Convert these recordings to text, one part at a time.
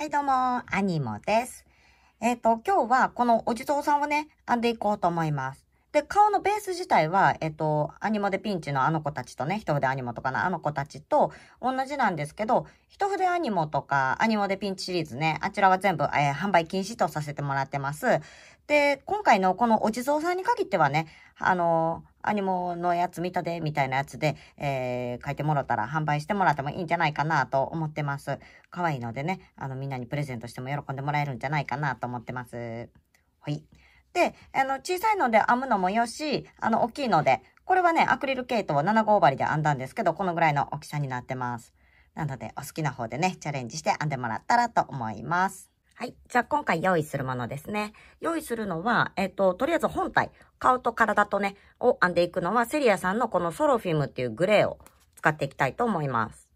はい、どうも、アニモです。えっ、ー、と、今日はこのお地蔵さんをね、編んでいこうと思います。で、顔のベース自体は、えっ、ー、と、アニモでピンチのあの子たちとね、一筆アニモとかのあの子たちと同じなんですけど、一筆アニモとかアニモでピンチシリーズね、あちらは全部、えー、販売禁止とさせてもらってます。で、今回のこのお地蔵さんに限ってはね、あの、アニモのやつ見たで、みたいなやつで、えー、書いてもらったら、販売してもらってもいいんじゃないかなと思ってます。可愛いのでね、あの、みんなにプレゼントしても喜んでもらえるんじゃないかなと思ってます。はい。で、あの、小さいので編むのもよし、あの、大きいので、これはね、アクリル毛糸を7号針で編んだんですけど、このぐらいの大きさになってます。なので、お好きな方でね、チャレンジして編んでもらったらと思います。はい。じゃあ今回用意するものですね。用意するのは、えっ、ー、と、とりあえず本体、顔と体とね、を編んでいくのは、セリアさんのこのソロフィムっていうグレーを使っていきたいと思います。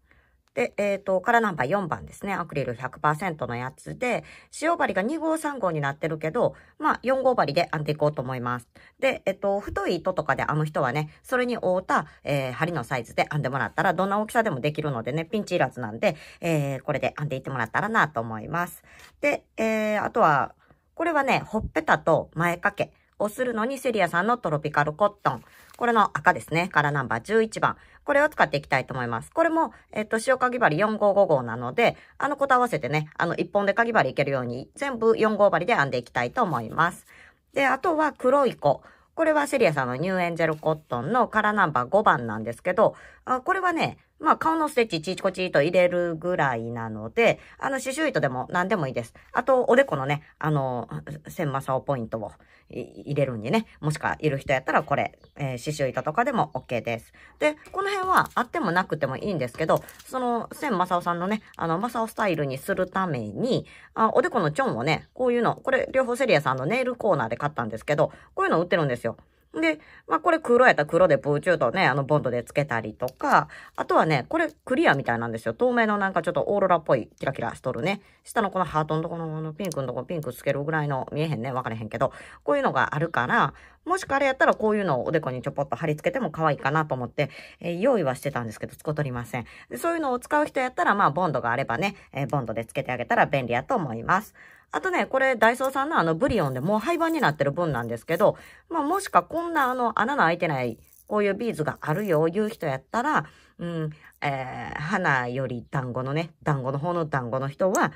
で、えっ、ー、と、カラーナンバー4番ですね。アクリル100%のやつで、塩針が2号3号になってるけど、まあ、4号針で編んでいこうと思います。で、えっ、ー、と、太い糸とかで編む人はね、それに覆うた、えー、針のサイズで編んでもらったら、どんな大きさでもできるのでね、ピンチいらずなんで、えー、これで編んでいってもらったらなと思います。で、えー、あとは、これはね、ほっぺたと前掛けをするのに、セリアさんのトロピカルコットン。これの赤ですね。からナンバー11番。これを使っていきたいと思います。これも、えっ、と、塩かぎ針4555号なので、あの、子と合わせてね、あの、1本でかぎ針いけるように、全部4号針で編んでいきたいと思います。で、あとは黒い子。これはセリアさんのニューエンジェルコットンのカラーナンバー5番なんですけど、あこれはね、まあ、顔のステッチちちこちと入れるぐらいなので、あの、刺繍糸でも何でもいいです。あと、おでこのね、あの、千正をポイントを入れるんでね、もしかいる人やったらこれ、えー、刺繍糸とかでも OK です。で、この辺はあってもなくてもいいんですけど、その、千正さんのね、あの、正スタイルにするために、あおでこのチョンをね、こういうの、これ、両方セリアさんのネイルコーナーで買ったんですけど、こういうの売ってるんですよ。で、まあ、これ黒やったら黒でプーチューとね、あの、ボンドでつけたりとか、あとはね、これクリアみたいなんですよ。透明のなんかちょっとオーロラっぽいキラキラしとるね。下のこのハートのとこのピンクのとこピンクつけるぐらいの、見えへんね、わかれへんけど、こういうのがあるから、もしくあれやったらこういうのをおでこにちょぽっと貼り付けても可愛いかなと思って、えー、用意はしてたんですけど、使うとりませんで。そういうのを使う人やったら、まあ、ボンドがあればね、えー、ボンドで付けてあげたら便利やと思います。あとね、これダイソーさんのあのブリオンでもう廃盤になってる分なんですけど、まあ、もしかこんなあの穴の開いてないこういうビーズがあるよ、いう人やったら、うん、えー、花より団子のね、団子の方の団子の人は、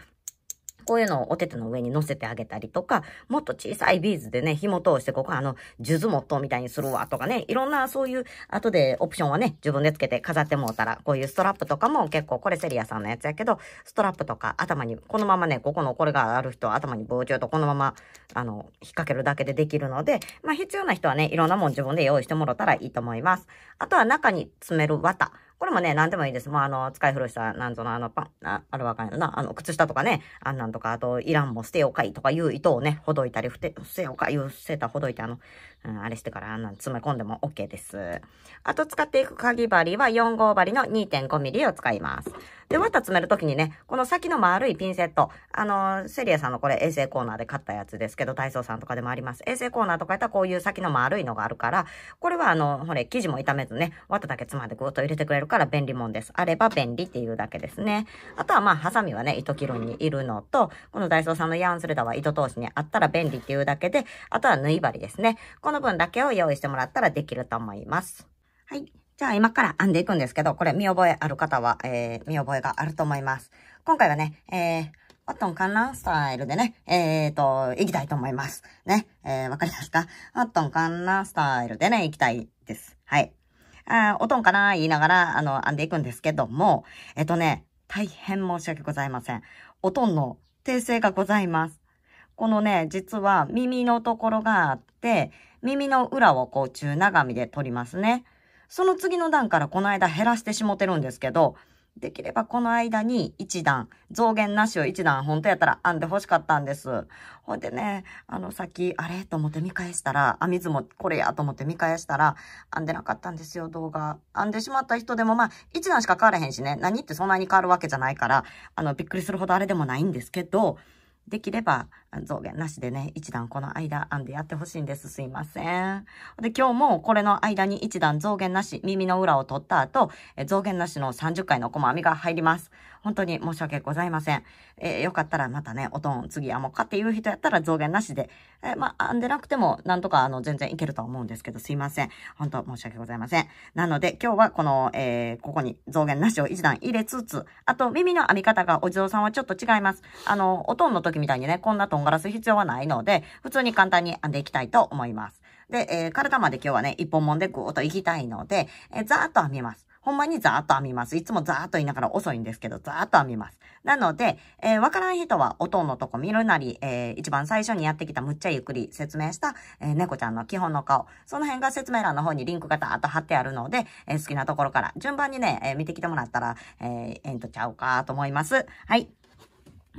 こういうのをお手手の上に乗せてあげたりとか、もっと小さいビーズでね、紐通してここあの、数珠モットみたいにするわとかね、いろんなそういう後でオプションはね、自分でつけて飾ってもうたら、こういうストラップとかも結構、これセリアさんのやつやけど、ストラップとか頭に、このままね、ここのこれがある人は頭に棒状とこのまま、あの、引っ掛けるだけでできるので、まあ必要な人はね、いろんなもん自分で用意してもらったらいいと思います。あとは中に詰める綿。これもね、なんでもいいです。もうあの、使い古した、なんぞのあの、パン、ああるわかんないな、あの、靴下とかね、あんなんとか、あと、イランも捨てようかいとかいう糸をね、ほどいたり、捨てようかいうセーターほどいて、あの、うん、あれしてから、あんなん詰め込んでも OK です。あと使っていくかぎ針は4号針の2.5ミリを使います。で、また詰めるときにね、この先の丸いピンセット、あのセリエさんのこれ衛生コーナーで買ったやつですけど、体操さんとかでもあります。衛生コーナーとかやったらこういう先の丸いのがあるから、これはあの、ほれ、生地も傷めずね、綿だけ詰まっでぐーっと入れてくれるから便利もんです。あれば便利っていうだけですね。あとはまあ、ハサミはね、糸切るにいるのと、このダイソーさんのヤーンスレダーは糸通しにあったら便利っていうだけで、あとは縫い針ですね。この分だけを用意してもらったらできると思います。はい。じゃあ今から編んでいくんですけど、これ見覚えある方は、えー、見覚えがあると思います。今回はね、えー、コットン観覧スタイルでね、えーと、行きたいと思います。ね、えー、わかりますかおットン観覧スタイルでね、行きたいです。はい。あおとんかな言いながら、あの、編んでいくんですけども、えっ、ー、とね、大変申し訳ございません。おとんの訂正がございます。このね、実は耳のところがあって、耳の裏をこう中長みで取りますね。その次の段からこの間減らしてしもてるんですけど、できればこの間に一段、増減なしを一段、本当やったら編んで欲しかったんです。ほんでね、あの、さっき、あれと思って見返したら、編み図もこれやと思って見返したら、編んでなかったんですよ、動画。編んでしまった人でも、まあ、一段しか変わらへんしね、何ってそんなに変わるわけじゃないから、あの、びっくりするほどあれでもないんですけど、できれば、増減なしでね、一段この間編んでやってほしいんです。すいません。で、今日もこれの間に一段増減なし、耳の裏を取った後、え増減なしの30回の細編みが入ります。本当に申し訳ございません。えよかったらまたね、おとん、次編もうかっていう人やったら増減なしで、えまあ、編んでなくても、なんとか、あの、全然いけると思うんですけど、すいません。本当申し訳ございません。なので、今日はこの、えー、ここに増減なしを一段入れつつ、あと、耳の編み方がお嬢さんはちょっと違います。あの、おとんの時みたいにね、こんなとんがらす必要はないので、普通に簡単に編んでいきたいと思います。で、えー、体まで今日はね、一本もんでぐーっといきたいので、えー、ざーっと編みます。ほんまにざーっと編みます。いつもざーっと言いながら遅いんですけど、ざーっと編みます。なので、えー、わからん人は音のとこ見るなり、えー、一番最初にやってきたむっちゃゆっくり説明した、えー、猫ちゃんの基本の顔。その辺が説明欄の方にリンクがたーっと貼ってあるので、えー、好きなところから順番にね、えー、見てきてもらったら、えー、えんとちゃうかと思います。はい。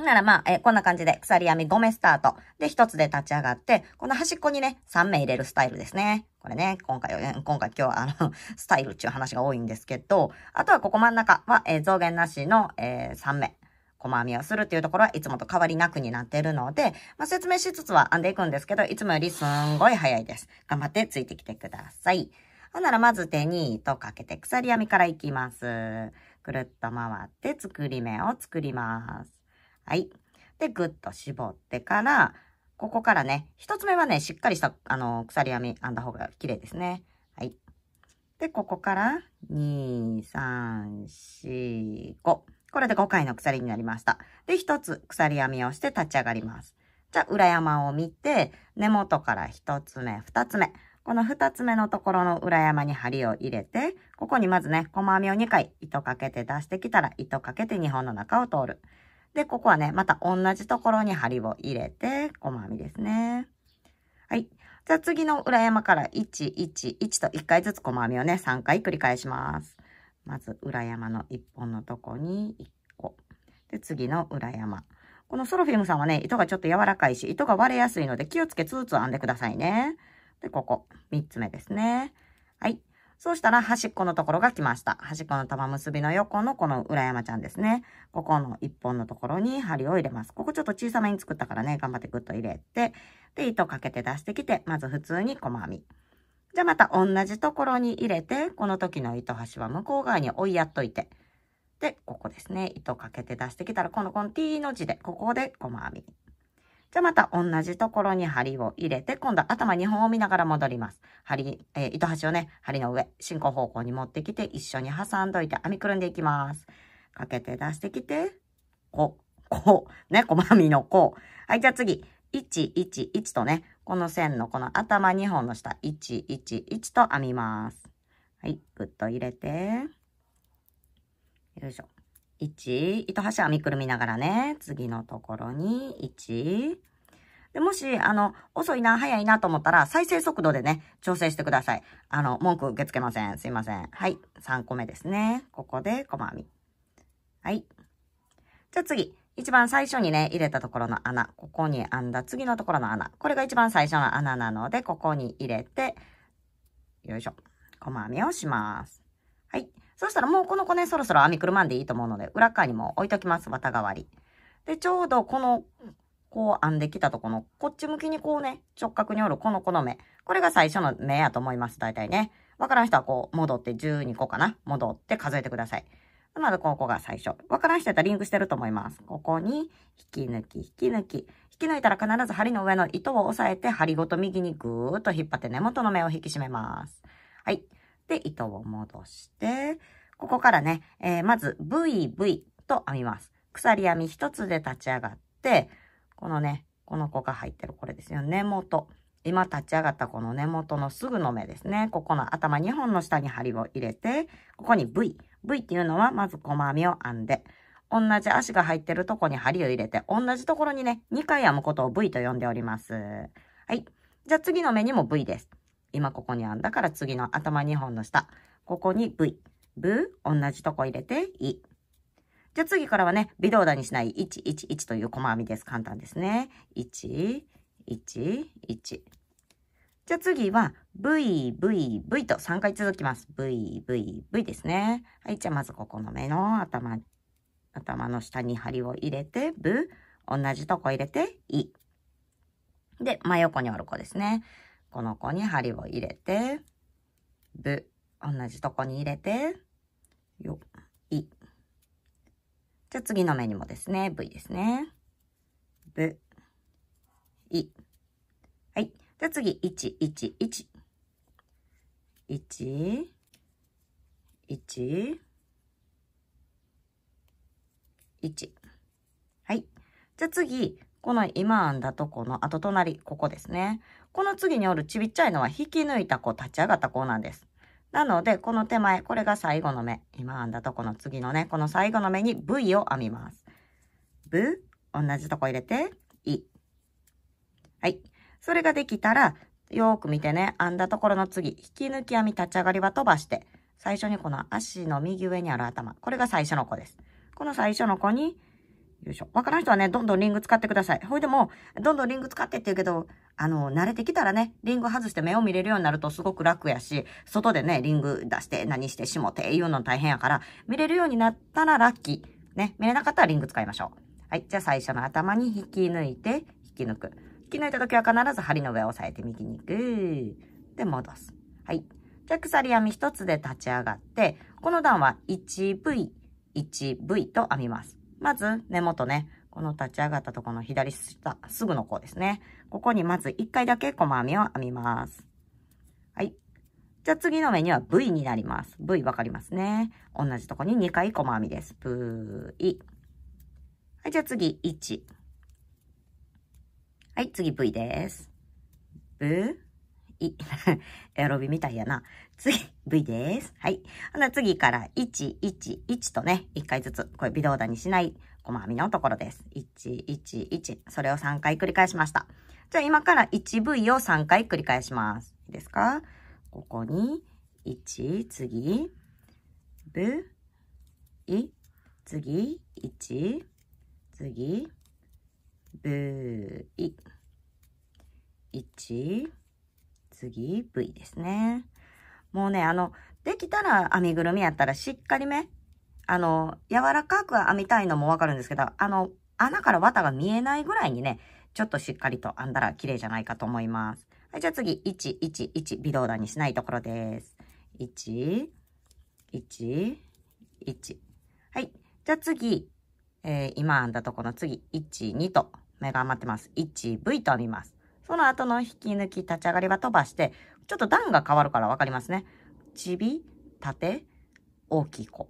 ならまあ、えこんな感じで鎖編み5目スタート。で、1つで立ち上がって、この端っこにね、3目入れるスタイルですね。これね、今回、今回今日はあの、スタイルっていう話が多いんですけど、あとはここ真ん中は、え増減なしの、えー、3目。細編みをするっていうところはいつもと変わりなくになってるので、まあ、説明しつつは編んでいくんですけど、いつもよりすんごい早いです。頑張ってついてきてください。ほんならまず手に糸かけて鎖編みからいきます。くるっと回って作り目を作ります。はい。で、ぐっと絞ってから、ここからね、一つ目はね、しっかりした、あの、鎖編み編んだ方が綺麗ですね。はい。で、ここから、2、3、4、5。これで5回の鎖になりました。で、1つ鎖編みをして立ち上がります。じゃあ、裏山を見て、根元から1つ目、2つ目。この2つ目のところの裏山に針を入れて、ここにまずね、細編みを2回糸かけて出してきたら、糸かけて2本の中を通る。で、ここはね、また同じところに針を入れて、細編みですね。はい。じゃあ次の裏山から1、1、1と1回ずつ細編みをね、3回繰り返します。まず裏山の1本のとこに1個。で、次の裏山。このソロフィムさんはね、糸がちょっと柔らかいし、糸が割れやすいので気をつけつつ編んでくださいね。で、ここ、3つ目ですね。はい。そうしたら端っこのところが来ました。端っこの玉結びの横のこの裏山ちゃんですね。ここの1本のところに針を入れます。ここちょっと小さめに作ったからね、頑張ってグッと入れて、で、糸かけて出してきて、まず普通に細編み。じゃあまた同じところに入れて、この時の糸端は向こう側に追いやっといて。で、ここですね。糸かけて出してきたら、このこの T の字で、ここで細編み。じゃあまた同じところに針を入れて、今度は頭2本を見ながら戻ります。針、えー、糸端をね、針の上、進行方向に持ってきて、一緒に挟んどいて編みくるんでいきます。かけて出してきて、こ、こ、ね、こまみのこ。う。はい、じゃあ次。1、1、1とね、この線のこの頭2本の下、1、1、1と編みます。はい、ぐっと入れて、よいしょ。1、糸端編みくるみながらね、次のところに1。で、もし、あの、遅いな、早いなと思ったら、再生速度でね、調整してください。あの、文句受け付けません。すいません。はい。3個目ですね。ここで、細編み。はい。じゃあ次。一番最初にね、入れたところの穴。ここに編んだ次のところの穴。これが一番最初の穴なので、ここに入れて、よいしょ。細編みをします。はい。そしたらもうこの子ね、そろそろ編みくるまんでいいと思うので、裏側にも置いときます、綿代わり。で、ちょうどこの、こう編んできたとこの、こっち向きにこうね、直角に折るこの子の目。これが最初の目やと思います、大体ね。わからん人はこう、戻って12個かな。戻って数えてください。まずここが最初。わからん人やったらリンクしてると思います。ここに、引き抜き、引き抜き。引き抜いたら必ず針の上の糸を押さえて、針ごと右にぐーっと引っ張って根元の目を引き締めます。はい。で、糸を戻して、ここからね、えー、まず VV と編みます。鎖編み1つで立ち上がって、このね、この子が入ってるこれですよ。根元。今立ち上がったこの根元のすぐの目ですね。ここの頭2本の下に針を入れて、ここに V。V っていうのはまず細編みを編んで、同じ足が入ってるとこに針を入れて、同じところにね、2回編むことを V と呼んでおります。はい。じゃあ次の目にも V です。今ここに編んだから次の頭2本の下。ここに V。ブ同じとこ入れて、い。じゃあ次からはね、微動だにしない111という細編みです。簡単ですね。1、1、1。じゃあ次は V、V、V と3回続きます。V、V、V ですね。はい。じゃあまずここの目の頭、頭の下に針を入れて、ブ、同じとこ入れて、い。で、真横に折る子ですね。この子に針を入れて、ぶ、同じとこに入れて、よ、い。じゃあ次の目にもですね、イですね。ぶ、い。はい。じゃあ次、1、1、1。1、1、1。はい。じゃあ次、この今編んだとこの後隣、ここですね。この次におるちびっちゃいのは引き抜いた子、立ち上がった子なんです。なので、この手前、これが最後の目。今編んだとこの次のね、この最後の目に V を編みます。V、同じとこ入れて、い。はい。それができたら、よーく見てね、編んだところの次、引き抜き編み立ち上がりは飛ばして、最初にこの足の右上にある頭、これが最初の子です。この最初の子に、よいしょ。わからん人はね、どんどんリング使ってください。ほいでも、どんどんリング使ってって言うけど、あの、慣れてきたらね、リング外して目を見れるようになるとすごく楽やし、外でね、リング出して何してしもて言うの大変やから、見れるようになったらラッキー。ね、見れなかったらリング使いましょう。はい、じゃあ最初の頭に引き抜いて、引き抜く。引き抜いた時は必ず針の上を押さえて右にグー。で、戻す。はい。じゃあ鎖編み一つで立ち上がって、この段は 1V、1V と編みます。まず根元ね、この立ち上がったところの左下、すぐの方ですね。ここにまず1回だけ細編みを編みます。はい。じゃあ次の目には V になります。V わかりますね。同じとこに2回細編みです。V。はい、じゃあ次1。はい、次 V です。V、い。エアロビみたいやな。次、V です。はい。ほな、次から、1、1、1とね、1回ずつ、これ微動だにしない細編みのところです。1、1、1。それを3回繰り返しました。じゃあ今から 1V を3回繰り返します。いいですかここに、1、次、ぶ、い、次、1、次、ぶ、い。1、次、V ですね。もうね、あの、できたら編みぐるみやったらしっかりめ。あの、柔らかく編みたいのもわかるんですけど、あの、穴から綿が見えないぐらいにね、ちょっとしっかりと編んだら綺麗じゃないかと思います。はい、じゃあ次、1、1、1、微動だにしないところです。1、1、1。はい。じゃあ次、えー、今編んだとこの次、1、2と目が余ってます。1、V と編みます。その後の引き抜き、立ち上がりは飛ばして、ちょっと段が変わるからわかりますね。ちび、縦、大きい子。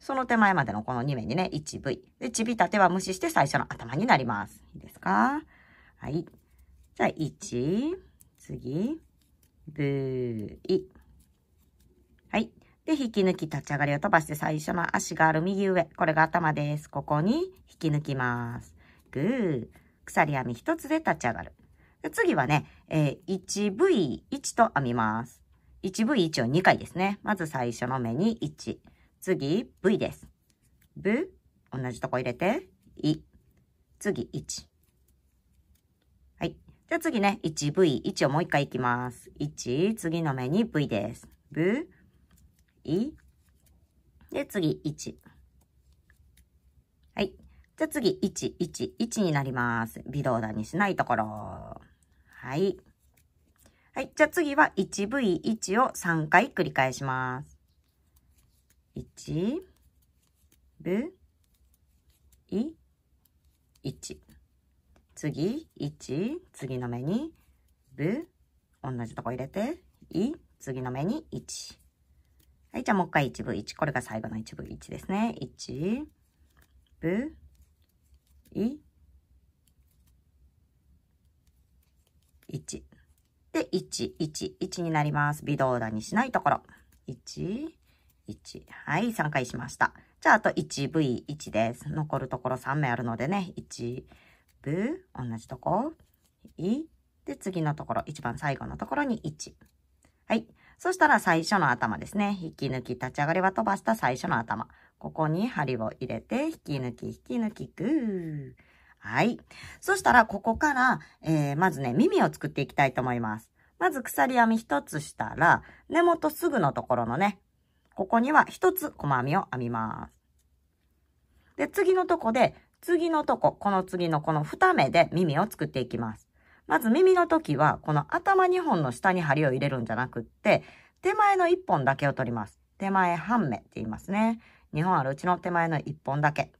その手前までのこの2面にね、1V。で、ちびたては無視して最初の頭になります。いいですかはい。じゃあ、1、次、V、はい。で、引き抜き立ち上がりを飛ばして最初の足がある右上。これが頭です。ここに引き抜きます。グー。鎖編み1つで立ち上がる。で次はね、えー、1V1 と編みます。1V1 を2回ですね。まず最初の目に1。次、V です。ぶ、同じとこ入れて、い。次、1。はい。じゃあ次ね、1V、1をもう一回いきます。1、次の目に V です。ぶ、い。で、次、1。はい。じゃあ次、1、1、1になります。微動だにしないところ。はい。はい。じゃあ次は 1V1 を3回繰り返します。1ぶい1次1次の目にぶ同じとこ入れてい次の目に1はいじゃあもう一回1部一これが最後の1部1ですね1ぶい1で111になります微動だにしないところ一1。はい、3回しました。じゃあ、あと 1V1 です。残るところ3目あるのでね、1部、同じとこ、い、で、次のところ、一番最後のところに1。はい。そしたら最初の頭ですね。引き抜き、立ち上がりは飛ばした最初の頭。ここに針を入れて、引き抜き、引き抜き、グー。はい。そしたら、ここから、えー、まずね、耳を作っていきたいと思います。まず鎖編み1つしたら、根元すぐのところのね、ここには1つ細編みを編みます。で、次のとこで、次のとこ、この次のこの2目で耳を作っていきます。まず耳の時は、この頭2本の下に針を入れるんじゃなくって、手前の1本だけを取ります。手前半目って言いますね。2本あるうちの手前の1本だけ。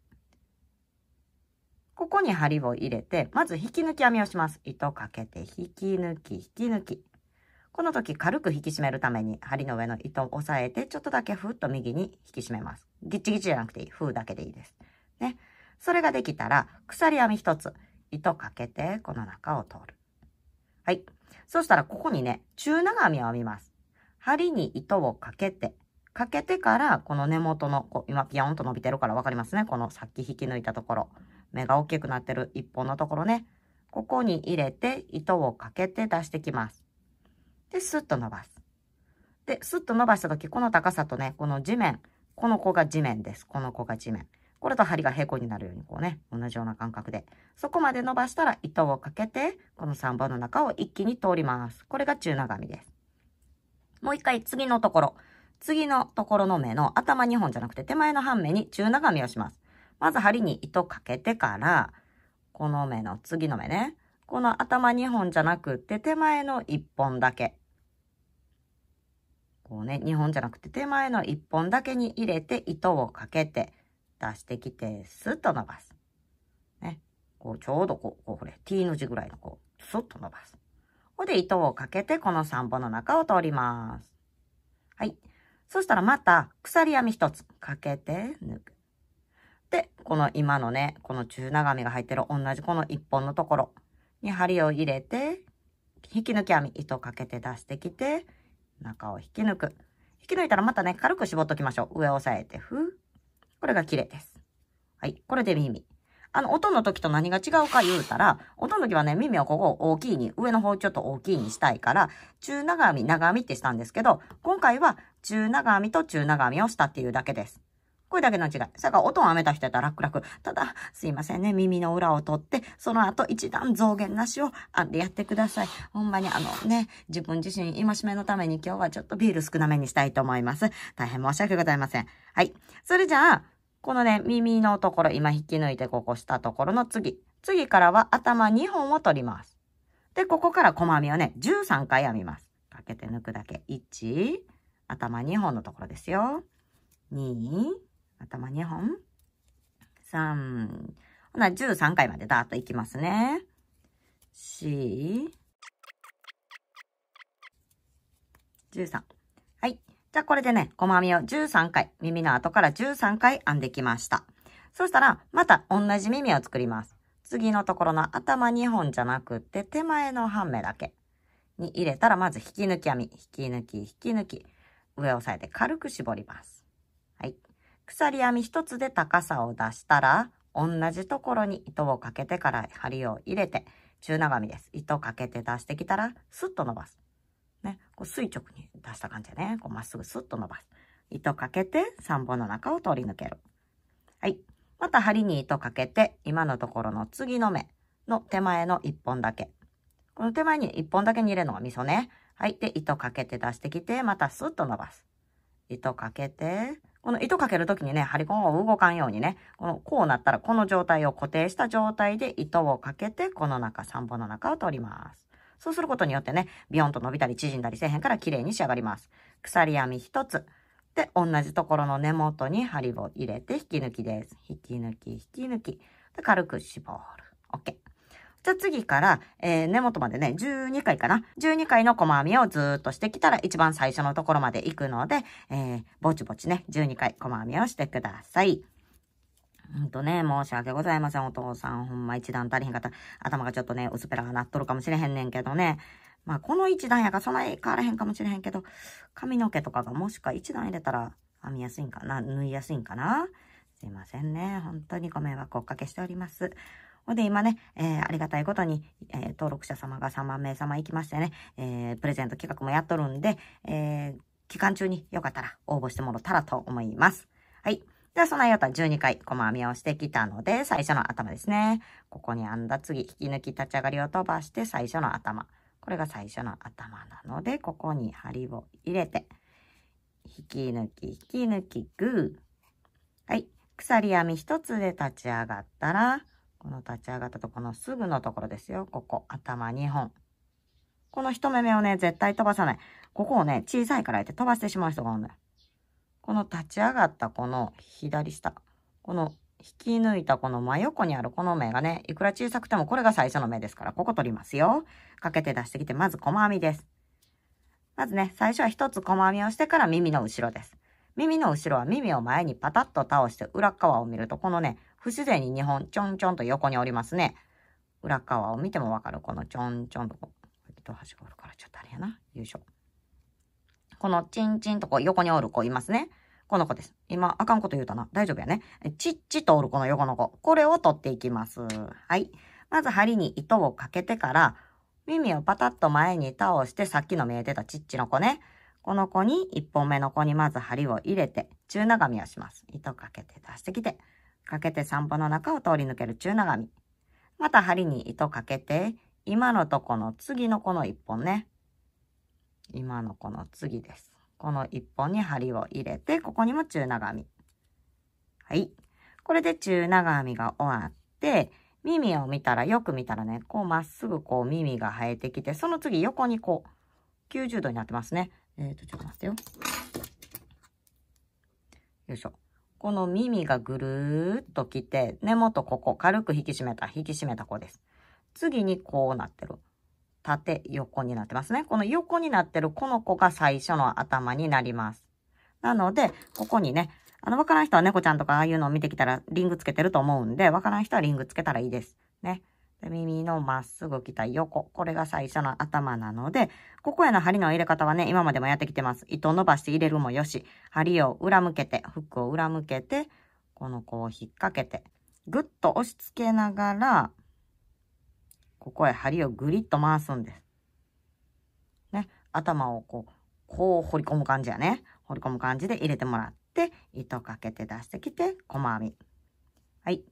ここに針を入れて、まず引き抜き編みをします。糸かけて、引き抜き、引き抜き。この時軽く引き締めるために針の上の糸を押さえてちょっとだけふっと右に引き締めます。ギッチギチじゃなくていい。ふうだけでいいです。ね。それができたら鎖編み一つ糸かけてこの中を通る。はい。そしたらここにね、中長編みを編みます。針に糸をかけて、かけてからこの根元の、こう今ピヨンと伸びてるからわかりますね。このさっき引き抜いたところ。目が大きくなってる一本のところね。ここに入れて糸をかけて出してきます。で、スッと伸ばす。で、スッと伸ばした時、この高さとね、この地面、この子が地面です。この子が地面。これと針が平行になるように、こうね、同じような感覚で。そこまで伸ばしたら糸をかけて、この3本の中を一気に通ります。これが中長編みです。もう一回次のところ。次のところの目の頭2本じゃなくて手前の半目に中長編みをします。まず針に糸かけてから、この目の次の目ね。この頭2本じゃなくて手前の1本だけ。こうね、2本じゃなくて手前の1本だけに入れて糸をかけて出してきて、スッと伸ばす。ね。こうちょうどこう、こうこれ、T の字ぐらいのこう、スッと伸ばす。ここで糸をかけてこの3本の中を通ります。はい。そしたらまた鎖編み1つかけて抜く。で、この今のね、この中長編みが入ってる同じこの1本のところに針を入れて、引き抜き編み糸かけて出してきて、中を引き抜く。引き抜いたらまたね、軽く絞っときましょう。上を押さえて、ふこれが綺麗です。はい。これで耳。あの、音の時と何が違うか言うたら、音の時はね、耳をここ大きいに、上の方ちょっと大きいにしたいから、中長編み、長編みってしたんですけど、今回は中長編みと中長編みをしたっていうだけです。これだけの違い。それから音をた人やったら楽々。ただ、すいませんね、耳の裏を取って、その後一段増減なしをあやってください。ほんまにあのね、自分自身戒めのために今日はちょっとビール少なめにしたいと思います。大変申し訳ございません。はい。それじゃあ、このね、耳のところ、今引き抜いてここしたところの次。次からは頭2本を取ります。で、ここから細編みをね、13回編みます。かけて抜くだけ。1、頭2本のところですよ。2、頭2本。3、ほな、13回までダーッといきますね。4、13。はい。じゃあこれでね、細編みを13回、耳の後から13回編んできました。そしたら、また同じ耳を作ります。次のところの頭2本じゃなくて、手前の半目だけに入れたら、まず引き抜き編み、引き抜き、引き抜き、上を押さえて軽く絞ります。鎖編み1つで高さを出したら、同じところに糸をかけてから針を入れて、中長編みです。糸かけて出してきたら、スッと伸ばす。ね、こう垂直に出した感じでね、こうまっすぐスッと伸ばす。糸かけて3本の中を通り抜ける。はい。また針に糸かけて、今のところの次の目の手前の1本だけ。この手前に1本だけに入れるのがミソね。はい。で、糸かけて出してきて、またスッと伸ばす。糸かけて、この糸かけるときにね、針リコンを動かんようにね、この、こうなったらこの状態を固定した状態で糸をかけて、この中、3本の中を取ります。そうすることによってね、ビヨンと伸びたり縮んだりせへんから綺麗に仕上がります。鎖編み1つ。で、同じところの根元に針を入れて引き抜きです。引き抜き、引き抜き。で、軽く絞る。OK。じゃあ次から、えー、根元までね、12回かな。12回の細編みをずっとしてきたら一番最初のところまで行くので、えー、ぼちぼちね、12回細編みをしてください。ほんとね、申し訳ございません、お父さん。ほんま一段足りへんかった。頭がちょっとね、薄っぺらがなっとるかもしれへんねんけどね。まあ、この一段やがそんなに変わらへんかもしれへんけど、髪の毛とかがもしか一段入れたら編みやすいんかな、縫いやすいんかな。すいませんね。本当にご迷惑をおかけしております。ほんで今ね、えー、ありがたいことに、えー、登録者様が3万名様行きましてね、えー、プレゼント企画もやっとるんで、え期間中によかったら応募してもらったらと思います。はい。では、その間12回細編みをしてきたので、最初の頭ですね。ここに編んだ次、引き抜き立ち上がりを飛ばして最初の頭。これが最初の頭なので、ここに針を入れて、引き抜き、引き抜き、グー。はい。鎖編み1つで立ち上がったら、この立ち上がったとこのすぐのところですよ。ここ、頭2本。この一目目をね、絶対飛ばさない。ここをね、小さいからやって飛ばしてしまう人がおるのよ。この立ち上がったこの左下。この引き抜いたこの真横にあるこの目がね、いくら小さくてもこれが最初の目ですから、ここ取りますよ。かけて出してきて、まず細編みです。まずね、最初は一つ細編みをしてから耳の後ろです。耳の後ろは耳を前にパタッと倒して裏側を見ると、このね、不自然に2本ちょんちょんと横に折りますね。裏側を見てもわかる。このちょんちょんとこう、糸端が折るからちょっとあれやな。よいしょ。このチンチンとこう横に折る子いますね。この子です。今、あかんこと言うたな。大丈夫やね。ちっちと折るこの横の子。これを取っていきます。はい。まず針に糸をかけてから、耳をパタッと前に倒して、さっきの見えてたちっちの子ね。この子に、1本目の子にまず針を入れて、中長編みをします。糸かけて出してきて。かけて散歩の中を通り抜ける中長編み。また針に糸かけて、今のとこの次のこの1本ね。今のこの次です。この1本に針を入れて、ここにも中長編み。はい。これで中長編みが終わって、耳を見たら、よく見たらね、こうまっすぐこう耳が生えてきて、その次横にこう、90度になってますね。えっ、ー、と、ちょっと待ってよ。よいしょ。この耳がぐるーっと来て、根元ここ軽く引き締めた、引き締めた子です。次にこうなってる。縦横になってますね。この横になってるこの子が最初の頭になります。なので、ここにね、あの、わからん人は猫ちゃんとかああいうのを見てきたらリングつけてると思うんで、わからん人はリングつけたらいいです。ね。で耳のまっすぐ来た横。これが最初の頭なので、ここへの針の入れ方はね、今までもやってきてます。糸伸ばして入れるもよし、針を裏向けて、フックを裏向けて、この子を引っ掛けて、ぐっと押し付けながら、ここへ針をぐりっと回すんです。ね、頭をこう、こう掘り込む感じやね。掘り込む感じで入れてもらって、糸かけて出してきて、細編み。はい。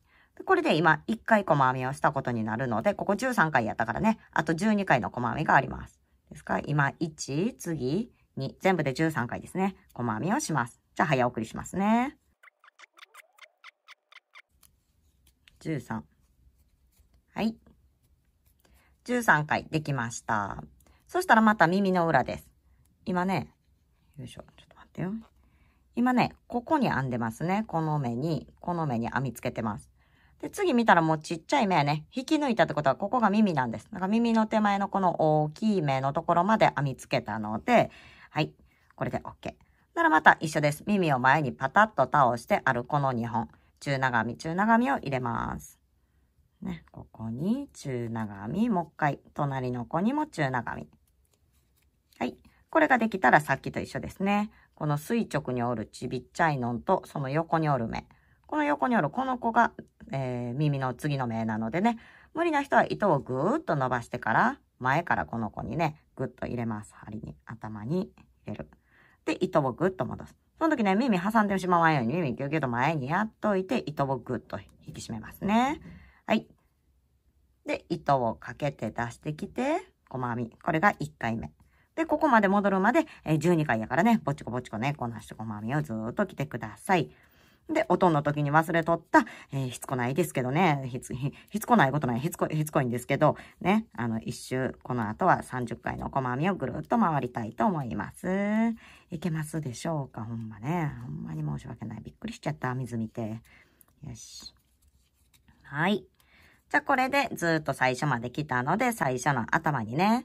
これで今、1回細編みをしたことになるので、ここ13回やったからね、あと12回の細編みがあります。ですか今、1、次、2、全部で13回ですね、細編みをします。じゃあ、早送りしますね。13。はい。13回できました。そしたらまた耳の裏です。今ね、よいしょ、ちょっと待ってよ。今ね、ここに編んでますね。この目に、この目に編みつけてます。で、次見たらもうちっちゃい目やね。引き抜いたってことは、ここが耳なんです。だから耳の手前のこの大きい目のところまで編みつけたので、はい。これで OK。ならまた一緒です。耳を前にパタッと倒してあるこの2本。中長編み、中長編みを入れます。ね、ここに中長編み、もう一回、隣の子にも中長編み。はい。これができたらさっきと一緒ですね。この垂直に折るちびっちゃいのんと、その横に折る目。この横にあるこの子が、えー、耳の次の目なのでね、無理な人は糸をぐーっと伸ばしてから、前からこの子にね、ぐっと入れます。針に、頭に入れる。で、糸をぐっと戻す。その時ね、耳挟んでしまわいように、耳ぎゅうぎゅうと前にやっといて、糸をぐっと引き締めますね。はい。で、糸をかけて出してきて、細編み。これが1回目。で、ここまで戻るまで、12回やからね、ぼちこぼちこね、こなして細編みをずっと着てください。で、おとんの時に忘れとった、えー、しつこないですけどね、ひつ、ひつこないことない、しつこ、しつこいんですけど、ね、あの、一周、この後は30回の細編みをぐるっと回りたいと思います。いけますでしょうかほんまね。ほんまに申し訳ない。びっくりしちゃった、水見て。よし。はい。じゃあ、これでずっと最初まで来たので、最初の頭にね、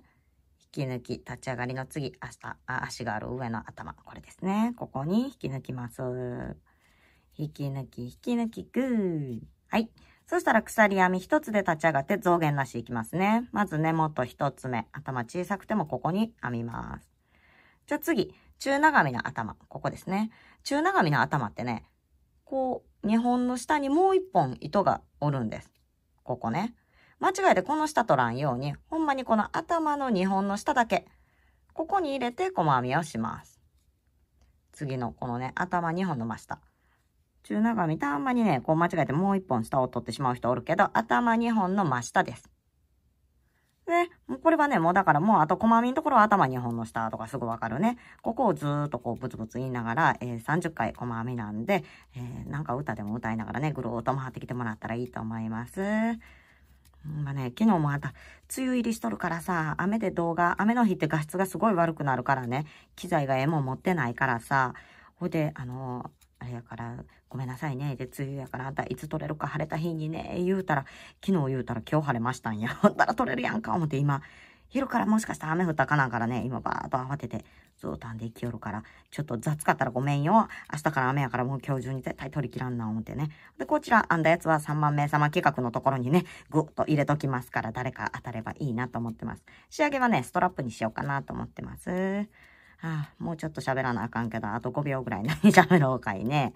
引き抜き、立ち上がりの次、明日、あ足がある上の頭、これですね。ここに引き抜きます。引き抜き、引き抜き、グー。はい。そしたら鎖編み一つで立ち上がって増減なしいきますね。まず根元一つ目。頭小さくてもここに編みます。じゃあ次、中長編みの頭。ここですね。中長編みの頭ってね、こう、2本の下にもう1本糸がおるんです。ここね。間違えてこの下取らんように、ほんまにこの頭の2本の下だけ、ここに入れて細編みをします。次のこのね、頭2本の真下。中長編み、たまにね、こう間違えてもう一本下を取ってしまう人おるけど、頭2本の真下です。ね、これはね、もうだからもうあと細編みのところは頭2本の下とかすぐわかるね。ここをずーっとこうブツブツ言いながら、えー、30回細編みなんで、えー、なんか歌でも歌いながらね、ぐるーっと回ってきてもらったらいいと思います。まあね、昨日もあった、梅雨入りしとるからさ、雨で動画、雨の日って画質がすごい悪くなるからね、機材がえも持ってないからさ、ほいで、あのーあれやから、ごめんなさいね。で、梅雨やから、あんたいつ取れるか晴れた日にね、言うたら、昨日言うたら今日晴れましたんや。ほんたら取れるやんか、思って今、昼からもしかしたら雨降ったかなんからね、今バーっと慌てて、ずっとんで行きよるから、ちょっと雑かったらごめんよ。明日から雨やからもう今日中に絶対取り切らんな思ってね。で、こちら編んだやつは3万名様企画のところにね、ぐっと入れときますから、誰か当たればいいなと思ってます。仕上げはね、ストラップにしようかなと思ってます。ああ、もうちょっと喋らなあかんけど、あと5秒ぐらい何喋ろうかいね。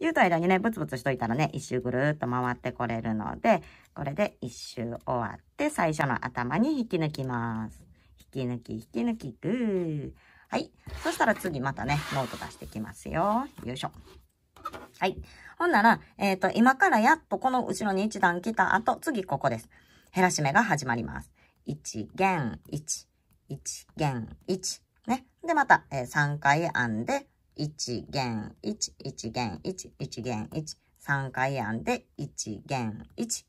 言うと間にね、ブツブツしといたらね、一周ぐるーっと回ってこれるので、これで一周終わって、最初の頭に引き抜きます。引き抜き、引き抜き、ぐー。はい。そしたら次またね、ノート出してきますよ。よいしょ。はい。ほんなら、えっ、ー、と、今からやっとこの後ろに1段来た後、次ここです。減らし目が始まります。1弦1、1弦1、で、また、えー、3回編んで、1弦1、1弦1、1弦1、3回編んで、1弦1。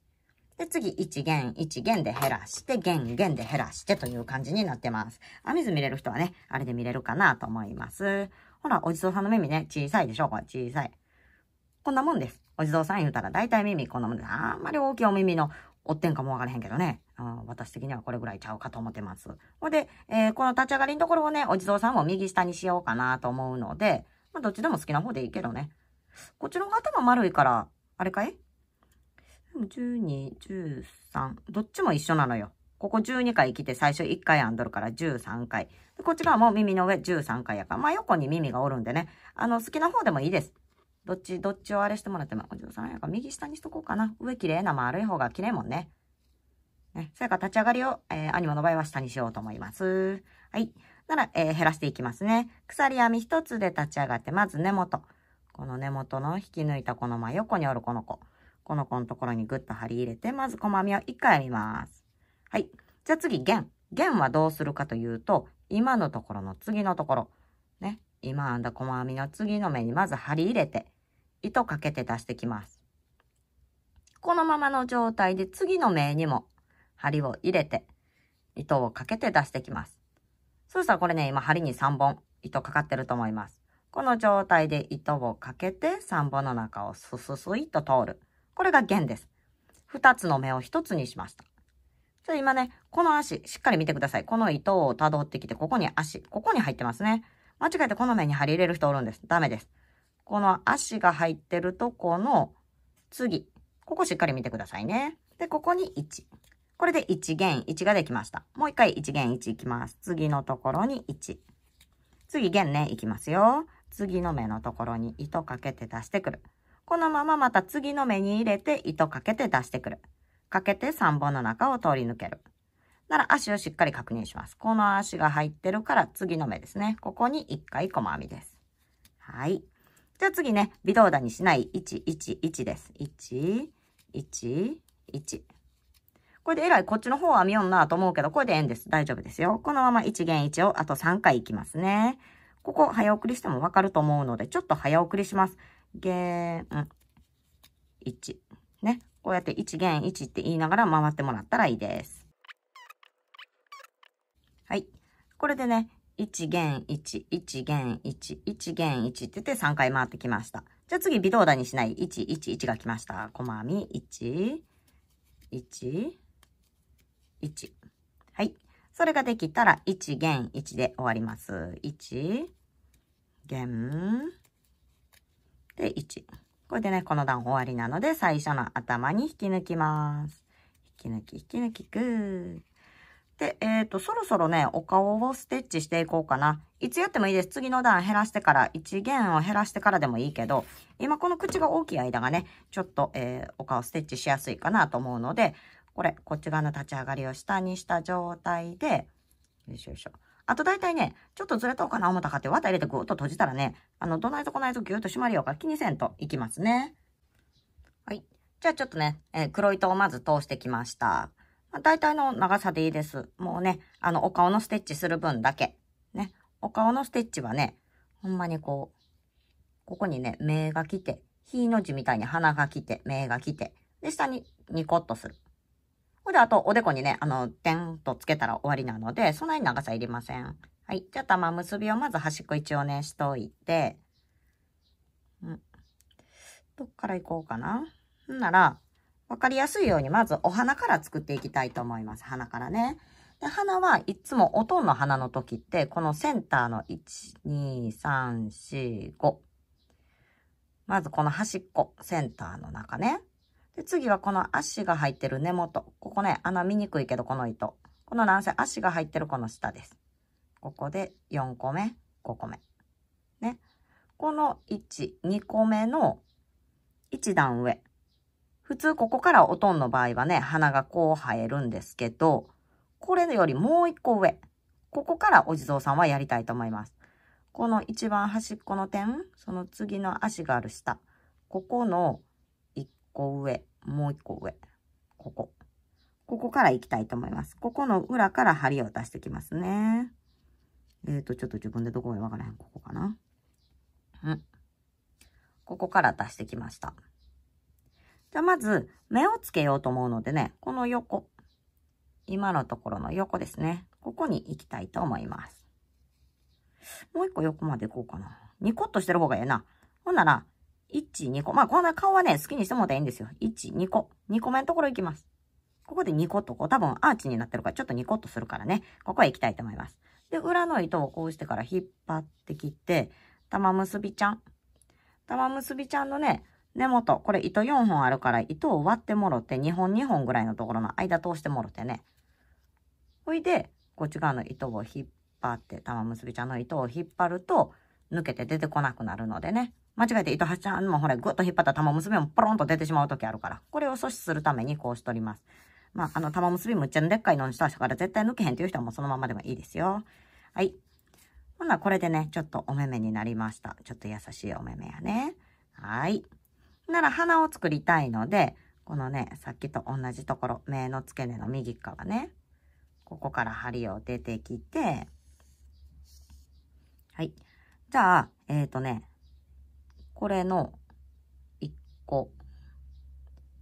で、次、1弦、1弦で減らして、弦、弦で減らしてという感じになってます。編み図見れる人はね、あれで見れるかなと思います。ほら、お地蔵さんの耳ね、小さいでしょこれ小さい。こんなもんです。お地蔵さん言うたら大体耳こんなもんです。あんまり大きいお耳のおってんかもわからへんけどね。私的にはこれぐらいちゃうかと思ってます。ほんで、えー、この立ち上がりのところをね、お地蔵さんも右下にしようかなと思うので、まあ、どっちでも好きな方でいいけどね。こっちの方が頭丸いから、あれかい12、13、どっちも一緒なのよ。ここ12回来て最初1回編んどるから13回。こっち側も耳の上13回やから。まあ、横に耳がおるんでね。あの、好きな方でもいいです。どっち、どっちをあれしてもらっても、お嬢さん右下にしとこうかな。上綺麗な丸い方が綺麗もんね。ね。それから立ち上がりを、えー、アニマの場合は下にしようと思います。はい。なら、えー、減らしていきますね。鎖編み一つで立ち上がって、まず根元。この根元の引き抜いたこの真横におるこの子。この子のところにぐっと針入れて、まず細編みを一回編みます。はい。じゃあ次、弦。弦はどうするかというと、今のところの次のところ。ね。今編んだ細編みの次の目にまず針入れて、糸かけて出してきます。このままの状態で次の目にも針を入れて、糸をかけて出してきます。そしたらこれね、今針に3本糸かかってると思います。この状態で糸をかけて3本の中をスススイと通る。これが弦です。2つの目を1つにしました。今ね、この足、しっかり見てください。この糸をたどってきて、ここに足、ここに入ってますね。間違えてこの面に針入れる人おるんです。ダメです。この足が入ってるとこの次。ここしっかり見てくださいね。で、ここに1。これで1弦1ができました。もう一回1弦1いきます。次のところに1。次弦ね、いきますよ。次の目のところに糸かけて出してくる。このまままた次の目に入れて糸かけて出してくる。かけて3本の中を通り抜ける。なら足をしっかり確認します。この足が入ってるから次の目ですね。ここに1回細編みです。はい。じゃあ次ね、微動だにしない111です。111。これでえらいこっちの方は見よんなと思うけど、これで円です。大丈夫ですよ。このまま1弦1をあと3回いきますね。ここ早送りしてもわかると思うので、ちょっと早送りします。弦、1。ね。こうやって1弦1って言いながら回ってもらったらいいです。これでね、1弦1、1弦1、1弦1って言って3回回ってきました。じゃあ次、微動だにしない1、1、1が来ました。細編み、1、1、1。はい。それができたら、1弦1で終わります。1弦で1。これでね、この段終わりなので、最初の頭に引き抜きます。引き抜き、引き抜き、グー。で、えっ、ー、と、そろそろね、お顔をステッチしていこうかな。いつやってもいいです。次の段減らしてから、1弦を減らしてからでもいいけど、今この口が大きい間がね、ちょっと、えー、お顔ステッチしやすいかなと思うので、これ、こっち側の立ち上がりを下にした状態で、よいしょよいしょ。あと大体ね、ちょっとずれとうかな思ったかって、綿入れてぐーっと閉じたらね、あの、どないぞこないぞぎゅーっと締まりようから気にせんといきますね。はい。じゃあちょっとね、えー、黒糸をまず通してきました。まあ、大体の長さでいいです。もうね、あの、お顔のステッチする分だけ。ね。お顔のステッチはね、ほんまにこう、ここにね、目が来て、ひの字みたいに鼻が来て、目が来て、で、下にニコッとする。これで、あと、おでこにね、あの、点とつけたら終わりなので、そんなに長さいりません。はい。じゃあ、玉結びをまず端っこ一応ね、しといて、うん。どっから行こうかな。んなら、わかりやすいように、まずお花から作っていきたいと思います。花からね。で、花はいつもおとんの花の時って、このセンターの1、2、3、4、5。まずこの端っこ、センターの中ね。で、次はこの足が入ってる根元。ここね、穴見にくいけど、この糸。この乱んせ足が入ってるこの下です。ここで4個目、5個目。ね。この1、2個目の1段上。普通ここからおとんの場合はね、鼻がこう生えるんですけど、これよりもう一個上。ここからお地蔵さんはやりたいと思います。この一番端っこの点、その次の足がある下。ここの一個上、もう一個上。ここ。ここから行きたいと思います。ここの裏から針を出してきますね。えっ、ー、と、ちょっと自分でどこがわからへん。ここかな。うん。ここから出してきました。じゃあまず、目をつけようと思うのでね、この横。今のところの横ですね。ここに行きたいと思います。もう一個横まで行こうかな。ニコッとしてる方がええな。ほんなら、1、2個。まあ、こんな顔はね、好きにしてもらっていいんですよ。1、2個。2個目のところ行きます。ここでニコッとこう、多分アーチになってるから、ちょっとニコッとするからね、ここへ行きたいと思います。で、裏の糸をこうしてから引っ張ってきて、玉結びちゃん。玉結びちゃんのね、根元、これ糸4本あるから、糸を割ってもろて、2本2本ぐらいのところの間通してもろてね。ほいで、こっち側の糸を引っ張って、玉結びちゃんの糸を引っ張ると、抜けて出てこなくなるのでね。間違えて糸端ちゃんもほら、ぐっと引っ張った玉結びもポロンと出てしまう時あるから、これを阻止するためにこうしとります。まあ、あの、玉結びむっちゃでっかいのにしたから絶対抜けへんっていう人はもうそのままでもいいですよ。はい。ほんなこれでね、ちょっとお目目になりました。ちょっと優しいお目目やね。はい。なら鼻を作りたいので、このね、さっきと同じところ、目の付け根の右側ね、ここから針を出てきて、はい。じゃあ、えっ、ー、とね、これの1個、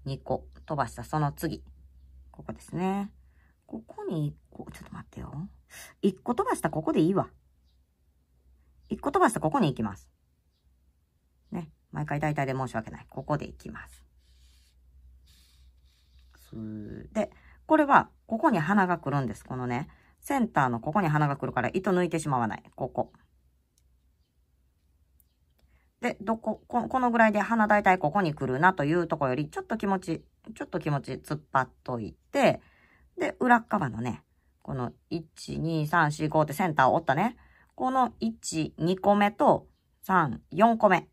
2個飛ばしたその次、ここですね。ここに1個、ちょっと待ってよ。1個飛ばしたここでいいわ。1個飛ばしたここに行きます。毎回大体で申し訳ない。ここでいきます。で、これは、ここに花が来るんです。このね、センターのここに花が来るから糸抜いてしまわない。ここ。で、どこ、ここのぐらいで花大体ここに来るなというとこより、ちょっと気持ち、ちょっと気持ち突っ張っといて、で、裏側のね、この1、2、3、4、5ってセンターを折ったね。この1、2個目と3、4個目。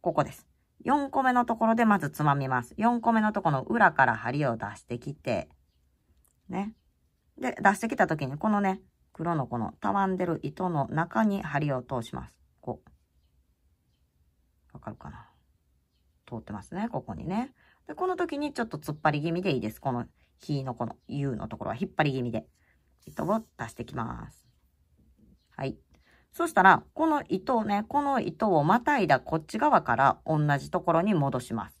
ここです。4個目のところでまずつまみます。4個目のとこの裏から針を出してきて、ね。で、出してきた時にこのね、黒のこのたわんでる糸の中に針を通します。こう。わかるかな通ってますね、ここにね。で、この時にちょっと突っ張り気味でいいです。この火のこの U のところは引っ張り気味で糸を出してきます。はい。そしたら、この糸をね、この糸をまたいだこっち側から同じところに戻します。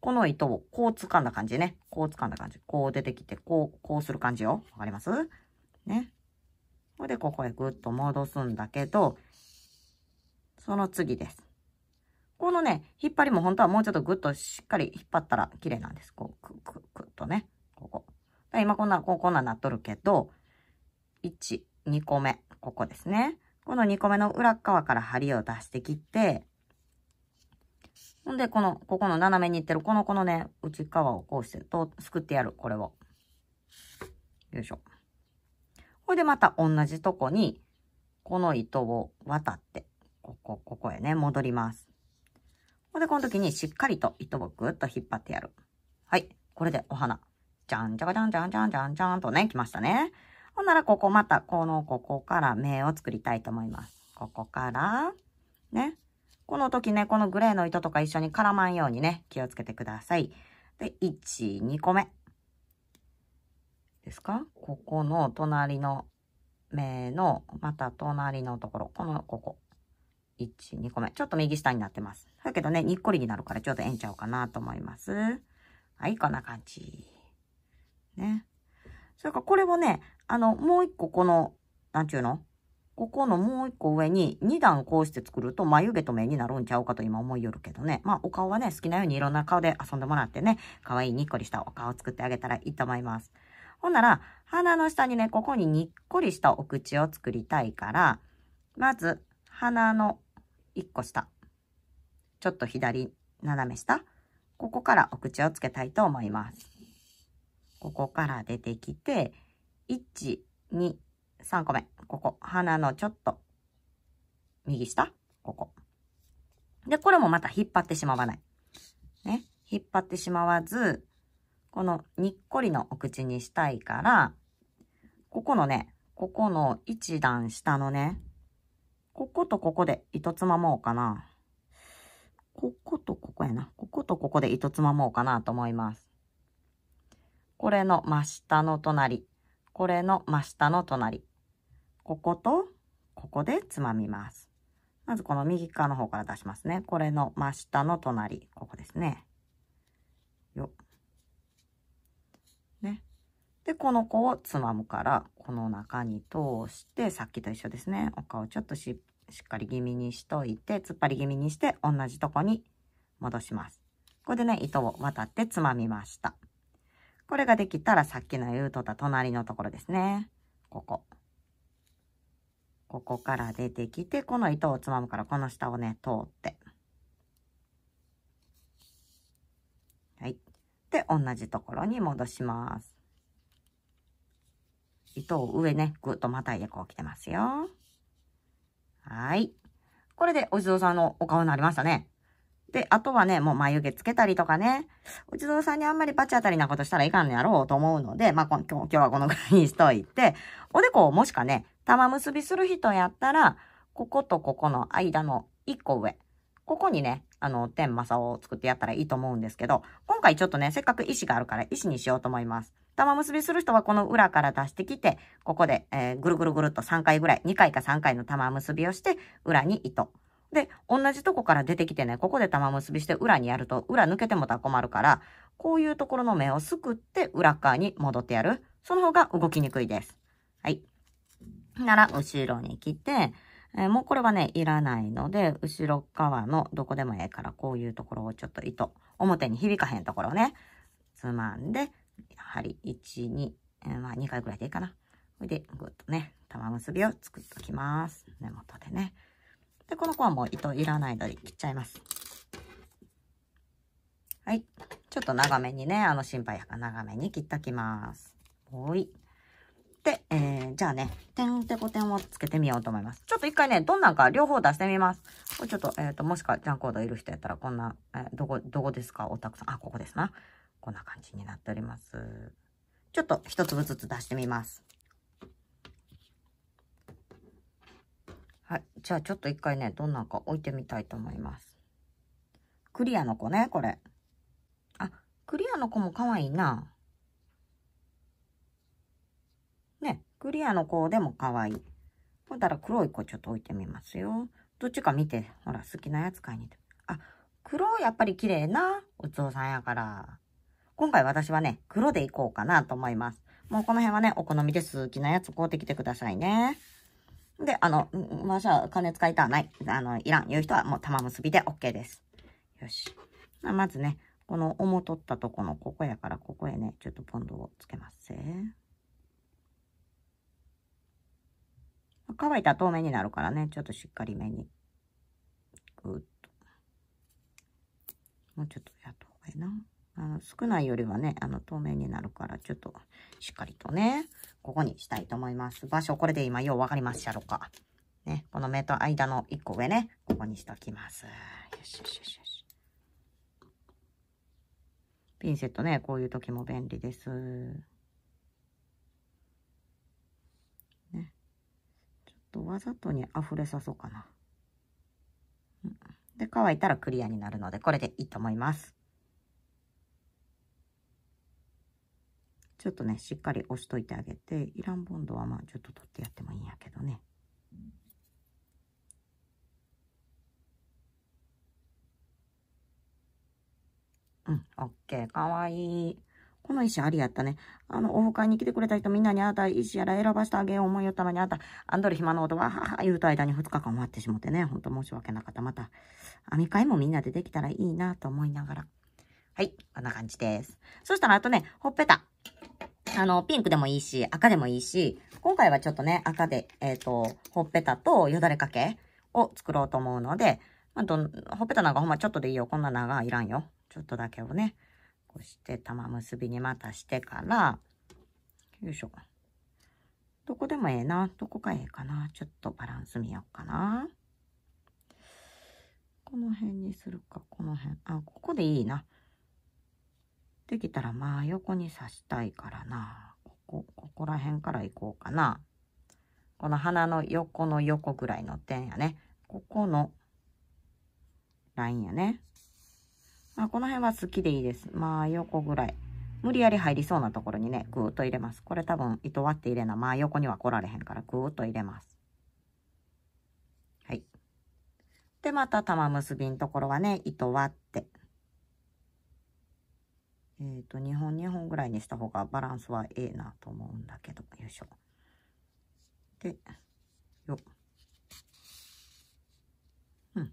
この糸をこう掴んだ感じね。こう掴んだ感じ。こう出てきて、こう、こうする感じよ。わかりますね。これでここへぐっと戻すんだけど、その次です。このね、引っ張りも本当はもうちょっとぐっとしっかり引っ張ったら綺麗なんです。こう、く、く、くっとね。ここ。今こんな、こうこんななっとるけど、1、2個目。ここですね。この2個目の裏側から針を出して切って、ほんで、この、ここの斜めにいってる、このこのね、内側をこうして、と、すくってやる、これを。よいしょ。ほいでまた同じとこに、この糸を渡って、ここ、ここへね、戻ります。ほんで、この時にしっかりと糸をぐっと引っ張ってやる。はい。これでお花。じゃんじゃかじゃんじゃんじゃんじゃんじゃんとね、来ましたね。ほんなら、ここまた、この、ここから目を作りたいと思います。ここから、ね。この時ね、このグレーの糸とか一緒に絡まんようにね、気をつけてください。で、1、2個目。ですかここの隣の目の、また隣のところ、この、ここ。1、2個目。ちょっと右下になってます。だけどね、にっこりになるからちょうどええんちゃうかなと思います。はい、こんな感じ。ね。それからこれをね、あの、もう一個この、なんちゅうのここのもう一個上に2段こうして作ると眉毛と目になるんちゃうかと今思いよるけどね。まあお顔はね、好きなようにいろんな顔で遊んでもらってね、可愛いにっこりしたお顔を作ってあげたらいいと思います。ほんなら、鼻の下にね、ここににっこりしたお口を作りたいから、まず、鼻の1個下。ちょっと左、斜め下。ここからお口をつけたいと思います。ここから出てきて、1、2、3個目。ここ。鼻のちょっと、右下。ここ。で、これもまた引っ張ってしまわない。ね。引っ張ってしまわず、このにっこりのお口にしたいから、ここのね、ここの一段下のね、こことここで糸つまもうかな。こことここやな。こことここで糸つまもうかなと思います。これの真下の隣、これの真下の隣、こことここでつまみます。まずこの右側の方から出しますね。これの真下の隣、ここですね。よ。ね。で、この子をつまむから、この中に通して、さっきと一緒ですね。お顔ちょっとしっかり気味にしといて、突っ張り気味にして、同じとこに戻します。これでね、糸を渡ってつまみました。これができたらさっきの言うとった隣のところですね。ここ。ここから出てきて、この糸をつまむからこの下をね、通って。はい。で、同じところに戻します。糸を上ね、ぐっとまたいでこう来てますよ。はい。これでお地蔵さんのお顔になりましたね。で、あとはね、もう眉毛つけたりとかね、お地蔵さんにあんまりバチ当たりなことしたらいかんのやろうと思うので、まあ、今日はこのぐらいにしといて、おでこをもしかね、玉結びする人やったら、こことここの間の1個上。ここにね、あの、天正を作ってやったらいいと思うんですけど、今回ちょっとね、せっかく石があるから石にしようと思います。玉結びする人はこの裏から出してきて、ここで、えー、ぐるぐるぐるっと3回ぐらい、2回か3回の玉結びをして、裏に糸。で、同じとこから出てきてね、ここで玉結びして裏にやると、裏抜けてもた困るから、こういうところの目をすくって裏側に戻ってやる。その方が動きにくいです。はい。なら、後ろに来て、えー、もうこれはね、いらないので、後ろ側のどこでもええから、こういうところをちょっと糸、表に響かへんところをね、つまんで、やはり1、2、えー、まあ2回くらいでいいかな。それで、ぐっとね、玉結びを作っておきます。この子はもう糸いらないので切っちゃいます。はい。ちょっと長めにね、あの心配やから長めに切ってきます。ほい。で、えー、じゃあね、てんてこてんをつけてみようと思います。ちょっと一回ね、どんなんか両方出してみます。これちょっと、えっ、ー、と、もしか、ジャンコードいる人やったら、こんな、えー、どこ、どこですかおたくさん。あ、ここですな。こんな感じになっております。ちょっと一粒ずつ出してみます。はい。じゃあちょっと一回ね、どんなんか置いてみたいと思います。クリアの子ね、これ。あ、クリアの子も可愛いな。ね、クリアの子でも可愛い。ほんだら黒い子ちょっと置いてみますよ。どっちか見て、ほら、好きなやつ買いに行って。あ、黒やっぱり綺麗な、うつおさんやから。今回私はね、黒でいこうかなと思います。もうこの辺はね、お好みです。好きなやつ買うてきてくださいね。で、あの、わしは金使いたない。あの、いらん。言う人はもう玉結びで OK です。よし。まずね、この重取ったとこのここやから、ここへね、ちょっとポンドをつけます。乾いたら透明になるからね、ちょっとしっかりめに。ぐっと。もうちょっとやった方がいいな。あの少ないよりはね、あの透明になるから、ちょっとしっかりとね、ここにしたいと思います。場所、これで今よう分かりましたろうか。ね、この目と間の1個上ね、ここにしときます。よしよしよしよし。ピンセットね、こういう時も便利です。ね。ちょっとわざとに溢れさそうかな。で、乾いたらクリアになるので、これでいいと思います。ちょっとね、しっかり押しといてあげて、イランボンドはまあちょっと取ってやってもいいんやけどね。うん、オッケー、かわいい。この石ありやったね。あの、オフ会に来てくれた人みんなにあたた石やら選ばしてあげよう思いよったのにあった。アンドル暇の音わはは言うた間に2日間終わってしもてね。ほんと申し訳なかった。また、網会もみんなでできたらいいなと思いながら。はい、こんな感じです。そしたらあとね、ほっぺた。あの、ピンクでもいいし、赤でもいいし、今回はちょっとね、赤で、えっ、ー、と、ほっぺたとよだれかけを作ろうと思うので、まあ、どほっぺたなんかほんまちょっとでいいよ。こんな長いらんよ。ちょっとだけをね、こうして玉結びにまたしてから、よいしょ。どこでもええな。どこかええかな。ちょっとバランス見ようかな。この辺にするか、この辺。あ、ここでいいな。できたらまあ横に刺したいからな。ここ、ここら辺から行こうかな。この鼻の横の横ぐらいの点やね。ここのラインやね。まあ、この辺は好きでいいです。まあ、横ぐらい。無理やり入りそうなところにね、ぐーっと入れます。これ多分糸割って入れな。まあ、横には来られへんから、ぐーっと入れます。はい。で、また玉結びのところはね、糸割って。えっ、ー、と、2本2本ぐらいにした方がバランスはええなと思うんだけど、よいしょ。で、ようん。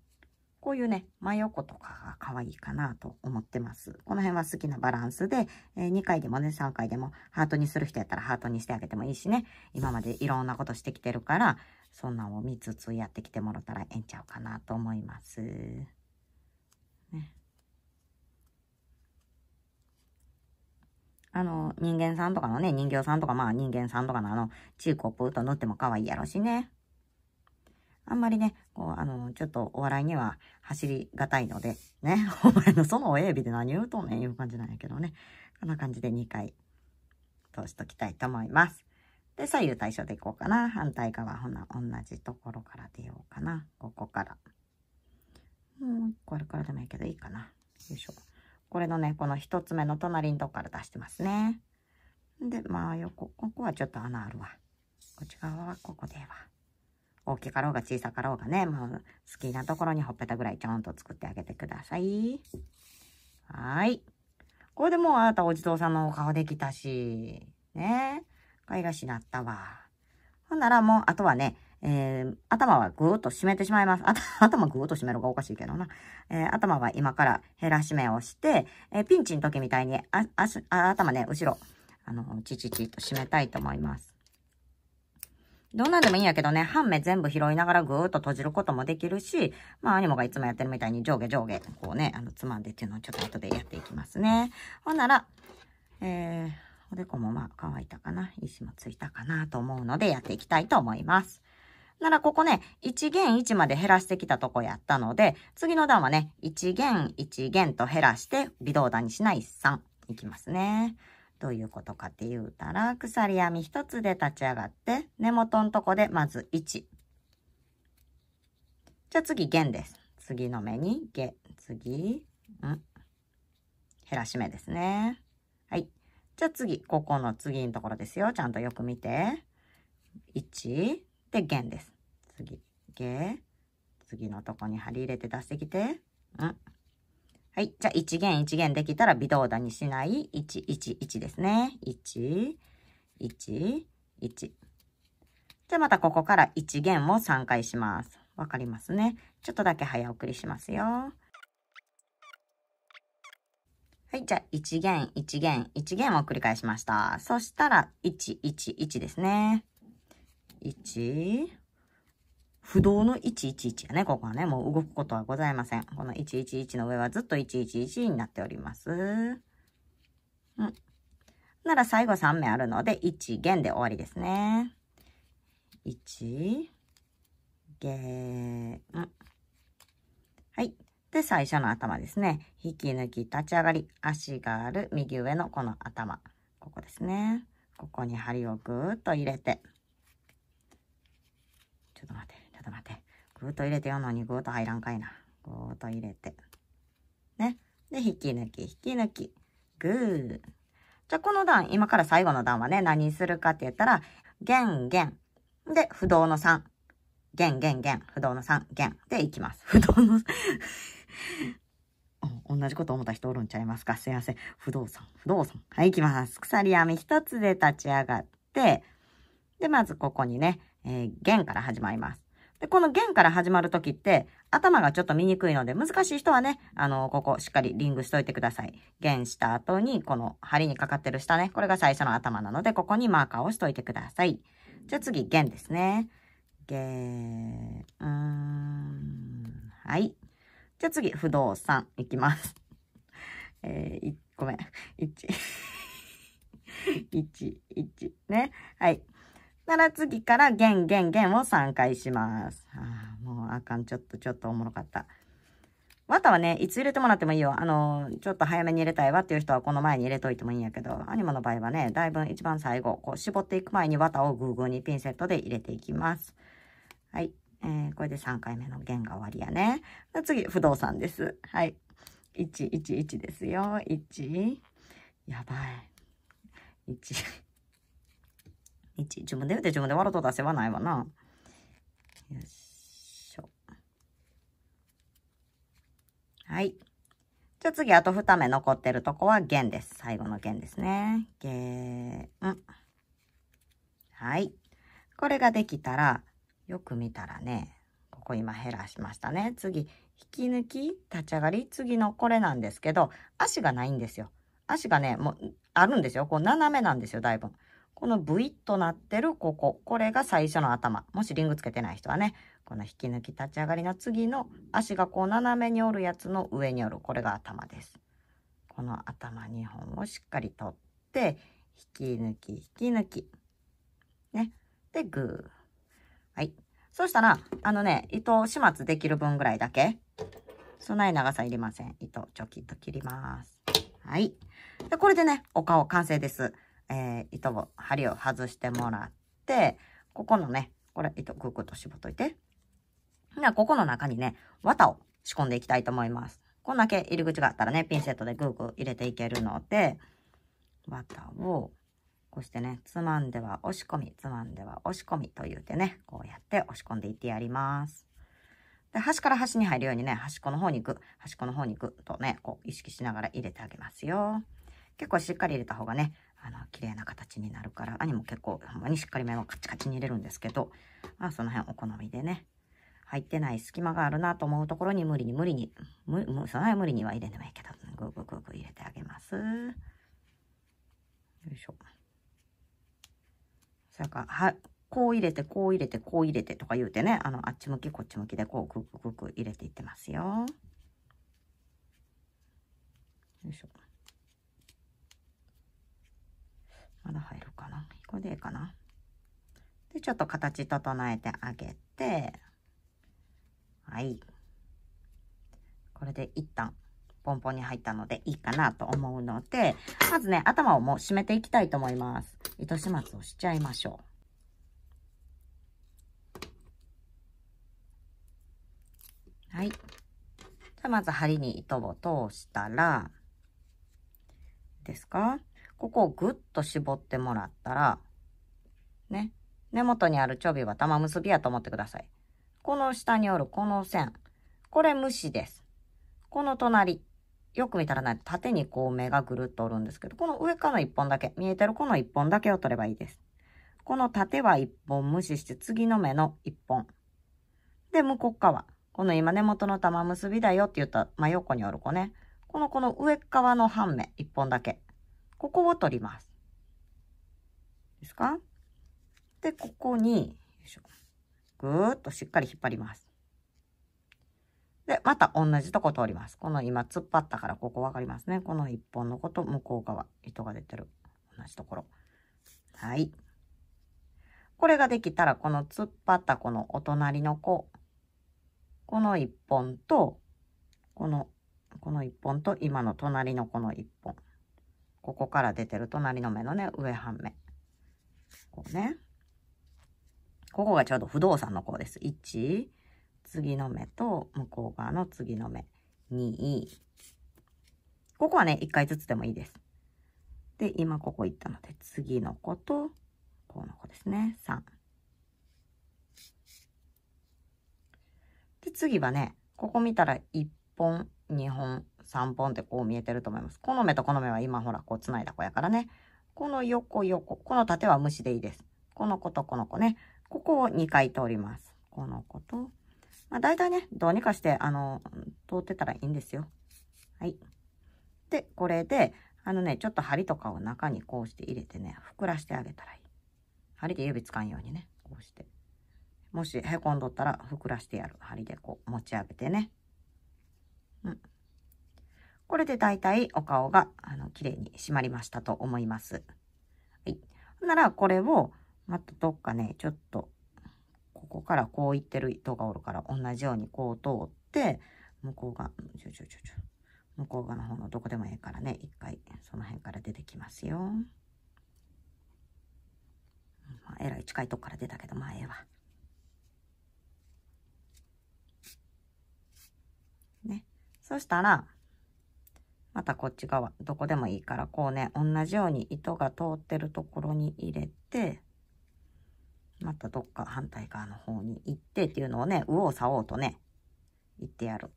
こういうね、真横とかが可愛いかなと思ってます。この辺は好きなバランスで、えー、2回でもね、3回でも、ハートにする人やったらハートにしてあげてもいいしね、今までいろんなことしてきてるから、そんなんを見つつやってきてもらったらええんちゃうかなと思います。あの、人間さんとかのね、人形さんとか、まあ人間さんとかのあの、チークをプーと塗っても可愛いやろしね。あんまりね、こう、あの、ちょっとお笑いには走りがたいので、ね、お前のその親指で何言うとんねんいう感じなんやけどね。こんな感じで2回通しときたいと思います。で、左右対称でいこうかな。反対側、ほな、同じところから出ようかな。ここから。もう1個あるからでもいいけど、いいかな。よいしょ。これのね、この一つ目の隣のとこから出してますね。で、まあ横、ここはちょっと穴あるわ。こっち側はここでは。大きかろうが小さかろうがね、もう好きなところにほっぺたぐらいちょんと作ってあげてください。はい。これでもうあなたお地蔵さんのお顔できたし、ね。かいらしなったわ。ほんならもう、あとはね、えー、頭はぐーっと締めてしまいます。頭ぐーっと締めるがおかしいけどな。えー、頭は今から減らし目をして、えー、ピンチの時みたいに、あ、あ、あ頭ね、後ろ、あの、チチチと締めたいと思います。どんなんでもいいんやけどね、半目全部拾いながらぐーっと閉じることもできるし、まあ、アニモがいつもやってるみたいに上下上下、こうね、あの、つまんでっていうのをちょっと後でやっていきますね。ほんなら、えー、おでこもまあ乾いたかな。石もついたかなと思うのでやっていきたいと思います。ならここね、1弦1まで減らしてきたとこやったので、次の段はね、1弦1弦と減らして、微動だにしない3いきますね。どういうことかって言うたら、鎖編み1つで立ち上がって、根元のとこでまず1。じゃあ次弦です。次の目に、下。次、ん減らし目ですね。はい。じゃあ次、ここの次のところですよ。ちゃんとよく見て。1、で、弦です。次、弦。次のとこに針入れて出してきて。んはい。じゃあ、1弦1弦できたら微動だにしない、1、1、1ですね。1、1、1。じゃあ、またここから1弦を3回します。わかりますね。ちょっとだけ早送りしますよ。はい。じゃあ、1弦、1弦、1弦を繰り返しました。そしたら、1、1、1ですね。1、不動の111やね、ここはね、もう動くことはございません。この111の上はずっと111になっております。うん。なら最後3目あるので、1弦で終わりですね。1弦。はい。で、最初の頭ですね。引き抜き、立ち上がり、足がある、右上のこの頭。ここですね。ここに針をぐーっと入れて。ちょっと待って、ちょっと待って。グーッと入れてやんのにグーッと入らんかいな。グーッと入れて。ね。で、引き抜き、引き抜き。グー。じゃあ、この段、今から最後の段はね、何するかって言ったら、弦弦。で、不動の3。弦弦弦。不動の3。弦。で、いきます。不動の 同じこと思った人おるんちゃいますかすいません。不動産、不動産。はい、いきます。鎖編み一つで立ち上がって、で、まずここにね、えー、弦から始まります。で、この弦から始まるときって、頭がちょっと見にくいので、難しい人はね、あの、ここしっかりリングしといてください。弦した後に、この針にかかってる下ね、これが最初の頭なので、ここにマーカーをしといてください。じゃあ次、弦ですね。弦、うーん、はい。じゃあ次、不動産いきます。えー、ごめん。1 1、1、ね。はい。なら次から弦弦弦を3回します。ああ、もうあかん。ちょっとちょっとおもろかった。綿はね、いつ入れてもらってもいいよ。あの、ちょっと早めに入れたいわっていう人はこの前に入れといてもいいんやけど、アニマの場合はね、だいぶ一番最後、こう絞っていく前に綿をグーグーにピンセットで入れていきます。はい。えー、これで3回目の弦が終わりやね。次、不動産です。はい。1、1、1ですよ。1。やばい。1。1。自分で言うて自分で笑うと出せはないわな。よいしょ。はい。じゃあ次、あと2目残ってるとこは弦です。最後の弦ですね。弦。はい。これができたら、よく見たらね、ここ今減らしましたね。次、引き抜き、立ち上がり、次のこれなんですけど、足がないんですよ。足がね、もう、あるんですよ。こう、斜めなんですよ、だいぶ。このブイッとなってるここ、これが最初の頭。もしリングつけてない人はね、この引き抜き立ち上がりの次の足がこう斜めに折るやつの上に折る、これが頭です。この頭2本をしっかり取って、引き抜き、引き抜き。ね。で、グー。はい。そしたら、あのね、糸を始末できる分ぐらいだけ。そえな長さいりません。糸チョキッと切ります。はい。で、これでね、お顔完成です。えー、糸を、針を外してもらって、ここのね、これ糸グーグーと絞っといて。では、ここの中にね、綿を仕込んでいきたいと思います。こんだけ入り口があったらね、ピンセットでグーグー入れていけるので、綿を、こうしてね、つまんでは押し込み、つまんでは押し込みと言うてね、こうやって押し込んでいってやります。で、端から端に入るようにね、端っこの方に行く、端っこの方に行くとね、こう意識しながら入れてあげますよ。結構しっかり入れた方がね、あの、綺麗な形になるから、兄も結構、ほんまにしっかり目をカチカチに入れるんですけど、まあその辺お好みでね、入ってない隙間があるなと思うところに無理に無理に、無理その辺無理には入れてもいいけど、グーグー入れてあげます。よいしょ。それから、は、こう入れて、こう入れて、こう入れてとか言うてね、あの、あっち向き、こっち向きで、こう、グーグー入れていってますよ。よいしょ。まだ入るかなこれでいいかなで、ちょっと形整えてあげて、はい。これで一旦、ポンポンに入ったのでいいかなと思うので、まずね、頭をもう締めていきたいと思います。糸始末をしちゃいましょう。はい。じゃあまず針に糸を通したら、ですかここをぐっと絞ってもらったら、ね、根元にあるちょびは玉結びやと思ってください。この下におるこの線、これ無視です。この隣、よく見たらね、縦にこう目がぐるっとおるんですけど、この上からの1本だけ、見えてるこの1本だけを取ればいいです。この縦は1本無視して、次の目の1本。で、向こう側。この今根元の玉結びだよって言った真横におる子ね。このこの上側の半目、1本だけ。ここを取ります。ですかで、ここに、ぐーっとしっかり引っ張ります。で、また同じとこ通ります。この今突っ張ったからここ分かりますね。この1本のこと向こう側、糸が出てる。同じところ。はい。これができたら、この突っ張ったこのお隣の子、この1本と、この、この1本と今の隣のこの1本。ここから出てる隣の目のね、上半目。こうね。ここがちょうど不動産のこうです。1、次の目と向こう側の次の目。2、ここはね、1回ずつでもいいです。で、今ここ行ったので、次の子と、この子ですね。3。で、次はね、ここ見たら1本、2本、3本ってこう見えてると思います。この目とこの目は今ほら、こう繋いだ子やからね。この横横、この縦は虫でいいです。この子とこの子ね。ここを2回通ります。この子と。まあ大体ね、どうにかして、あの、通ってたらいいんですよ。はい。で、これで、あのね、ちょっと針とかを中にこうして入れてね、膨らしてあげたらいい。針で指つかんようにね、こうして。もしへこんどったら膨らしてやる。針でこう持ち上げてね。うん。これで大体お顔が、あの、綺麗に締まりましたと思います。はい。なら、これを、またどっかね、ちょっと、ここからこういってる糸がおるから、同じようにこう通って、向こう側、ちょちょちょちょ、向こう側の方のどこでもいいからね、一回、その辺から出てきますよ。まあ、えらい近いとこから出たけど、まあ、ええわ。ね。そしたら、またこっち側どこでもいいからこうね同じように糸が通ってるところに入れてまたどっか反対側の方に行ってっていうのをね右往左往とね行ってやる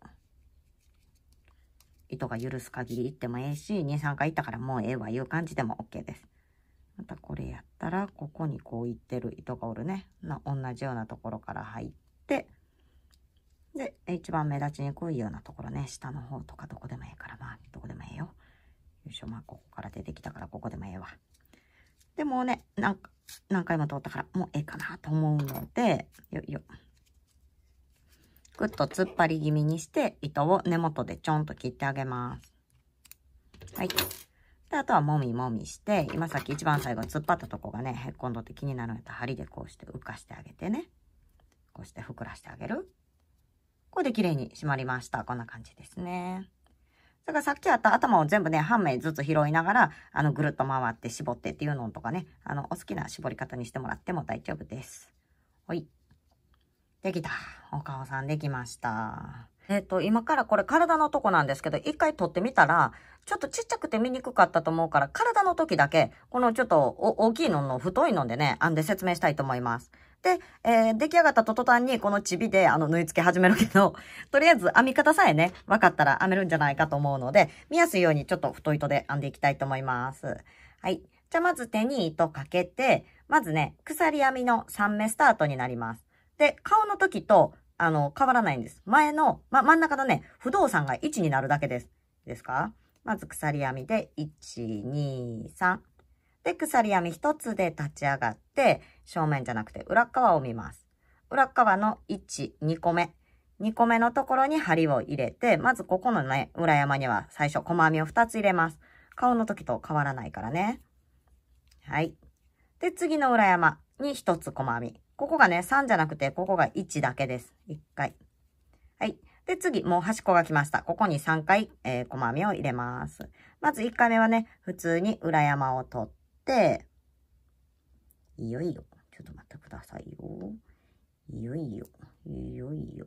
糸が許す限り行ってもええし23回行ったからもうええわいう感じでも OK ですまたこれやったらここにこう行ってる糸がおるね同じようなところから入ってで、一番目立ちにくいようなところね、下の方とかどこでもええから、まあ、どこでもええよ。よいしょ、まあ、ここから出てきたから、ここでもええわ。でもね、なんか、何回も通ったから、もうええかなと思うので、よいよ。ぐっと突っ張り気味にして、糸を根元でちょんと切ってあげます。はい。で、あとはもみもみして、今さっき一番最後突っ張ったとこがね、へっこんどって気になるんやったら針でこうして浮かしてあげてね。こうして膨らしてあげる。これで綺麗に締まりました。こんな感じですね。だからさっきあった頭を全部ね、半目ずつ拾いながら、あの、ぐるっと回って絞ってっていうのとかね、あの、お好きな絞り方にしてもらっても大丈夫です。ほい。できた。お顔さんできました。えっ、ー、と、今からこれ体のとこなんですけど、一回撮ってみたら、ちょっとちっちゃくて見にくかったと思うから、体の時だけ、このちょっと大きいのの太いのでね、編んで説明したいと思います。で、えー、出来上がったと途端にこのチビであの縫い付け始めるけど、とりあえず編み方さえね、分かったら編めるんじゃないかと思うので、見やすいようにちょっと太い糸で編んでいきたいと思います。はい。じゃあまず手に糸かけて、まずね、鎖編みの3目スタートになります。で、顔の時と、あの、変わらないんです。前の、ま、真ん中のね、不動産が1になるだけです。ですかまず鎖編みで、1、2、3。で、鎖編み一つで立ち上がって、正面じゃなくて裏側を見ます。裏側の1、2個目。2個目のところに針を入れて、まずここのね、裏山には最初、細編みを2つ入れます。顔の時と変わらないからね。はい。で、次の裏山に1つ細編み。ここがね、3じゃなくて、ここが1だけです。1回。はい。で、次、もう端っこが来ました。ここに3回、えー、細編みを入れます。まず1回目はね、普通に裏山を取って、、いよいよ、ちょっと待ってくださいよ。いよいよ、いよいよ。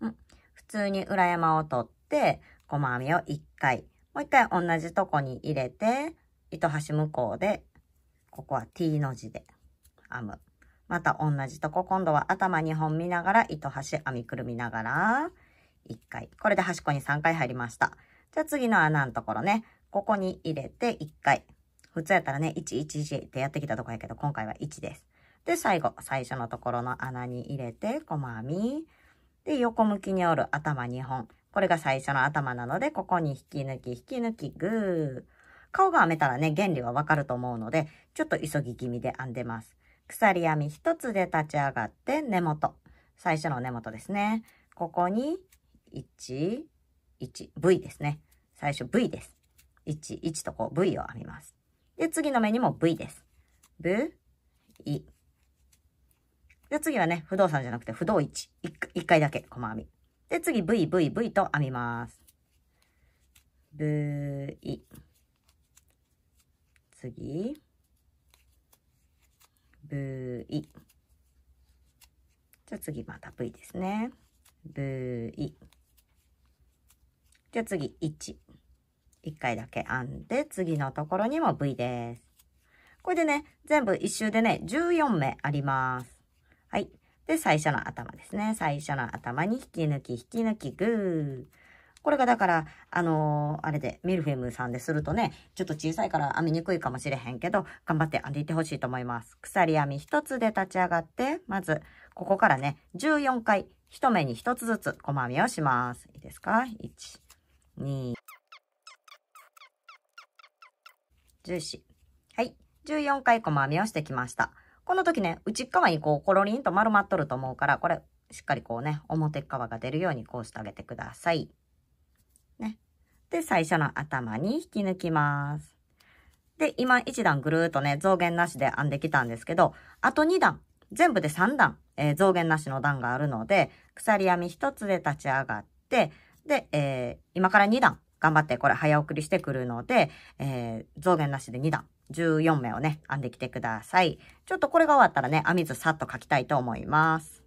うん。普通に裏山を取って、細編みを1回、もう1回同じとこに入れて、糸端向こうで、ここは T の字で編む。また同じとこ、今度は頭2本見ながら、糸端編みくるみながら、1回。これで端っこに3回入りました。じゃあ次の穴のところね。ここに入れて1回。普通やったらね、111ってやってきたとこやけど、今回は1です。で、最後、最初のところの穴に入れて、細編み。で、横向きに折る頭2本。これが最初の頭なので、ここに引き抜き、引き抜き、グー。顔が編めたらね、原理はわかると思うので、ちょっと急ぎ気味で編んでます。鎖編み1つで立ち上がって、根元。最初の根元ですね。ここに、1、1、V ですね。最初 V です。1、1とこう V を編みます。で、次の目にも V です。V、I。で、次はね、不動産じゃなくて不動1。一回だけ、細編み。で、次 V、V、V と編みます。V、I。次、V、I。じゃあ次また V ですね。V、I。じゃあ次、1。1回だけ編んで、次のところにも V です。これでね、全部1周でね、14目あります。はい。で、最初の頭ですね。最初の頭に引き抜き、引き抜き、グー。これがだから、あのー、あれで、ミルフィムさんでするとね、ちょっと小さいから編みにくいかもしれへんけど、頑張って編んでいってほしいと思います。鎖編み1つで立ち上がって、まず、ここからね、14回、1目に1つずつ細編みをします。いいですか ?1、2、14。はい。14回細編みをしてきました。この時ね、内側にこう、コロリンと丸まっとると思うから、これ、しっかりこうね、表側が出るようにこうしてあげてください。ね。で、最初の頭に引き抜きます。で、今1段ぐるーっとね、増減なしで編んできたんですけど、あと2段、全部で3段、えー、増減なしの段があるので、鎖編み1つで立ち上がって、で、えー、今から2段頑張ってこれ早送りしてくるので、えー、増減なしで2段。14目をね、編んできてください。ちょっとこれが終わったらね、編み図さっと書きたいと思います。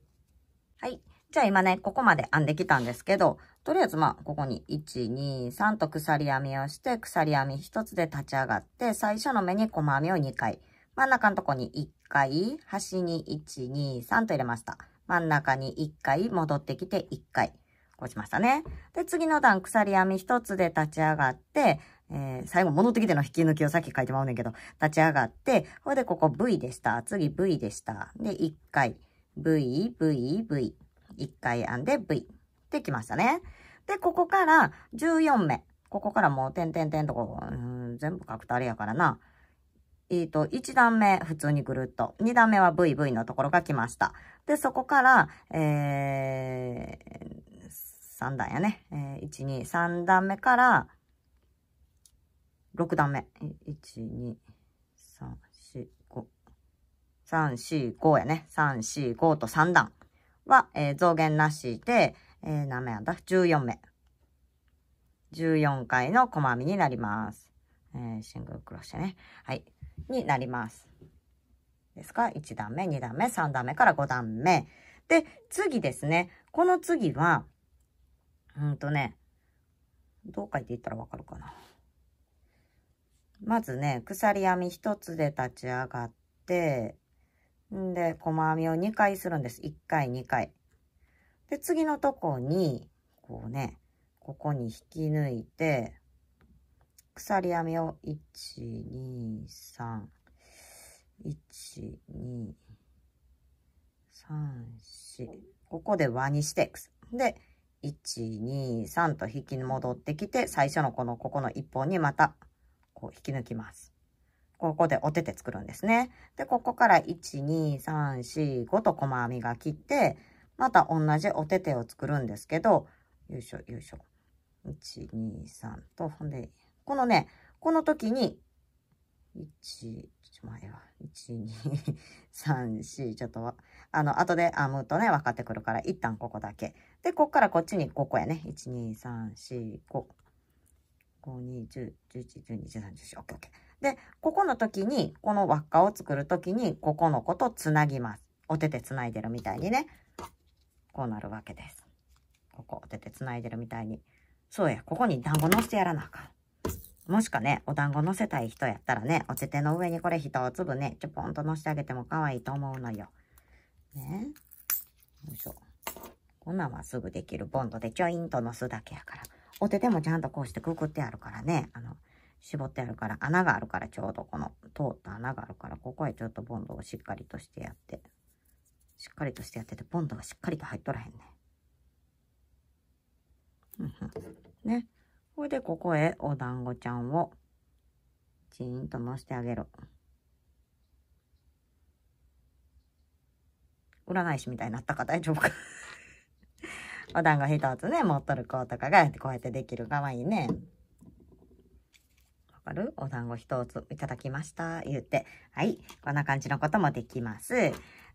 はい。じゃあ今ね、ここまで編んできたんですけど、とりあえずまあ、ここに1、2、3と鎖編みをして、鎖編み1つで立ち上がって、最初の目に細編みを2回。真ん中のとこに1回、端に1、2、3と入れました。真ん中に1回戻ってきて1回。落ちましたね。で、次の段、鎖編み一つで立ち上がって、えー、最後戻ってきての引き抜きをさっき書いてまうねんけど、立ち上がって、ほいでここ V でした。次 V でした。で、1回、V、V、V。1回編んで V。できましたね。で、ここから14目。ここからもう点々点とこう、うん、全部書くとあれやからな。えっ、ー、と、1段目普通にぐるっと、2段目は VV のところが来ました。で、そこから、えー、3段やね。えー、1、2、3段目から、6段目。1、2、3、4、5。3、4、5やね。3、4、5と3段は、えー、増減なしで、えー、何目やんだ ?14 目。14回の細編みになります。えー、シングルクロッシェね。はい。になります。ですか ?1 段目、2段目、3段目から5段目。で、次ですね。この次は、うんとね、どう書いていったらわかるかな。まずね、鎖編み1つで立ち上がって、んで、細編みを2回するんです。1回、2回。で、次のとこに、こうね、ここに引き抜いて、鎖編みを1、2、3、1、2、3、4、ここで輪にして、で、123と引き戻ってきて、最初のこの、ここの1本にまた、こう引き抜きます。ここでお手手作るんですね。で、ここから12345と細編みが切って、また同じお手手を作るんですけど、よいしょ、よいしょ。123と、ほんで、このね、この時に1、ちょ、前は、1、2、3、4、ちょっと、あの、後で編むとね、分かってくるから、一旦ここだけ。で、こっからこっちにここやね。1、2、3、4、5。5、2、10、11、12、13、14、OK、OK。で、ここの時に、この輪っかを作る時に、ここの子とつなぎます。お手手つないでるみたいにね。こうなるわけです。ここ、お手手つないでるみたいに。そうや、ここに団子乗せてやらなあかん。もしかね、お団子乗せたい人やったらね、お手手の上にこれ一粒ね、ちょぽんと乗せてあげても可愛いと思うのよ。ね。よいしょ。こんなんはすぐできるボンドでちょいんと乗すだけやから。お手手もちゃんとこうしてくくってあるからね、あの、絞ってあるから、穴があるからちょうどこの通った穴があるから、ここへちょっとボンドをしっかりとしてやって、しっかりとしてやってて、ボンドがしっかりと入っとらへんね。ね。これでここへお団子ちゃんをチーンと乗せてあげる。占い師みたいになったか大丈夫か お団子一つね、持っとる子とかがこうやってできる。かわいいね。わかるお団子一ついただきました。言って。はい。こんな感じのこともできます。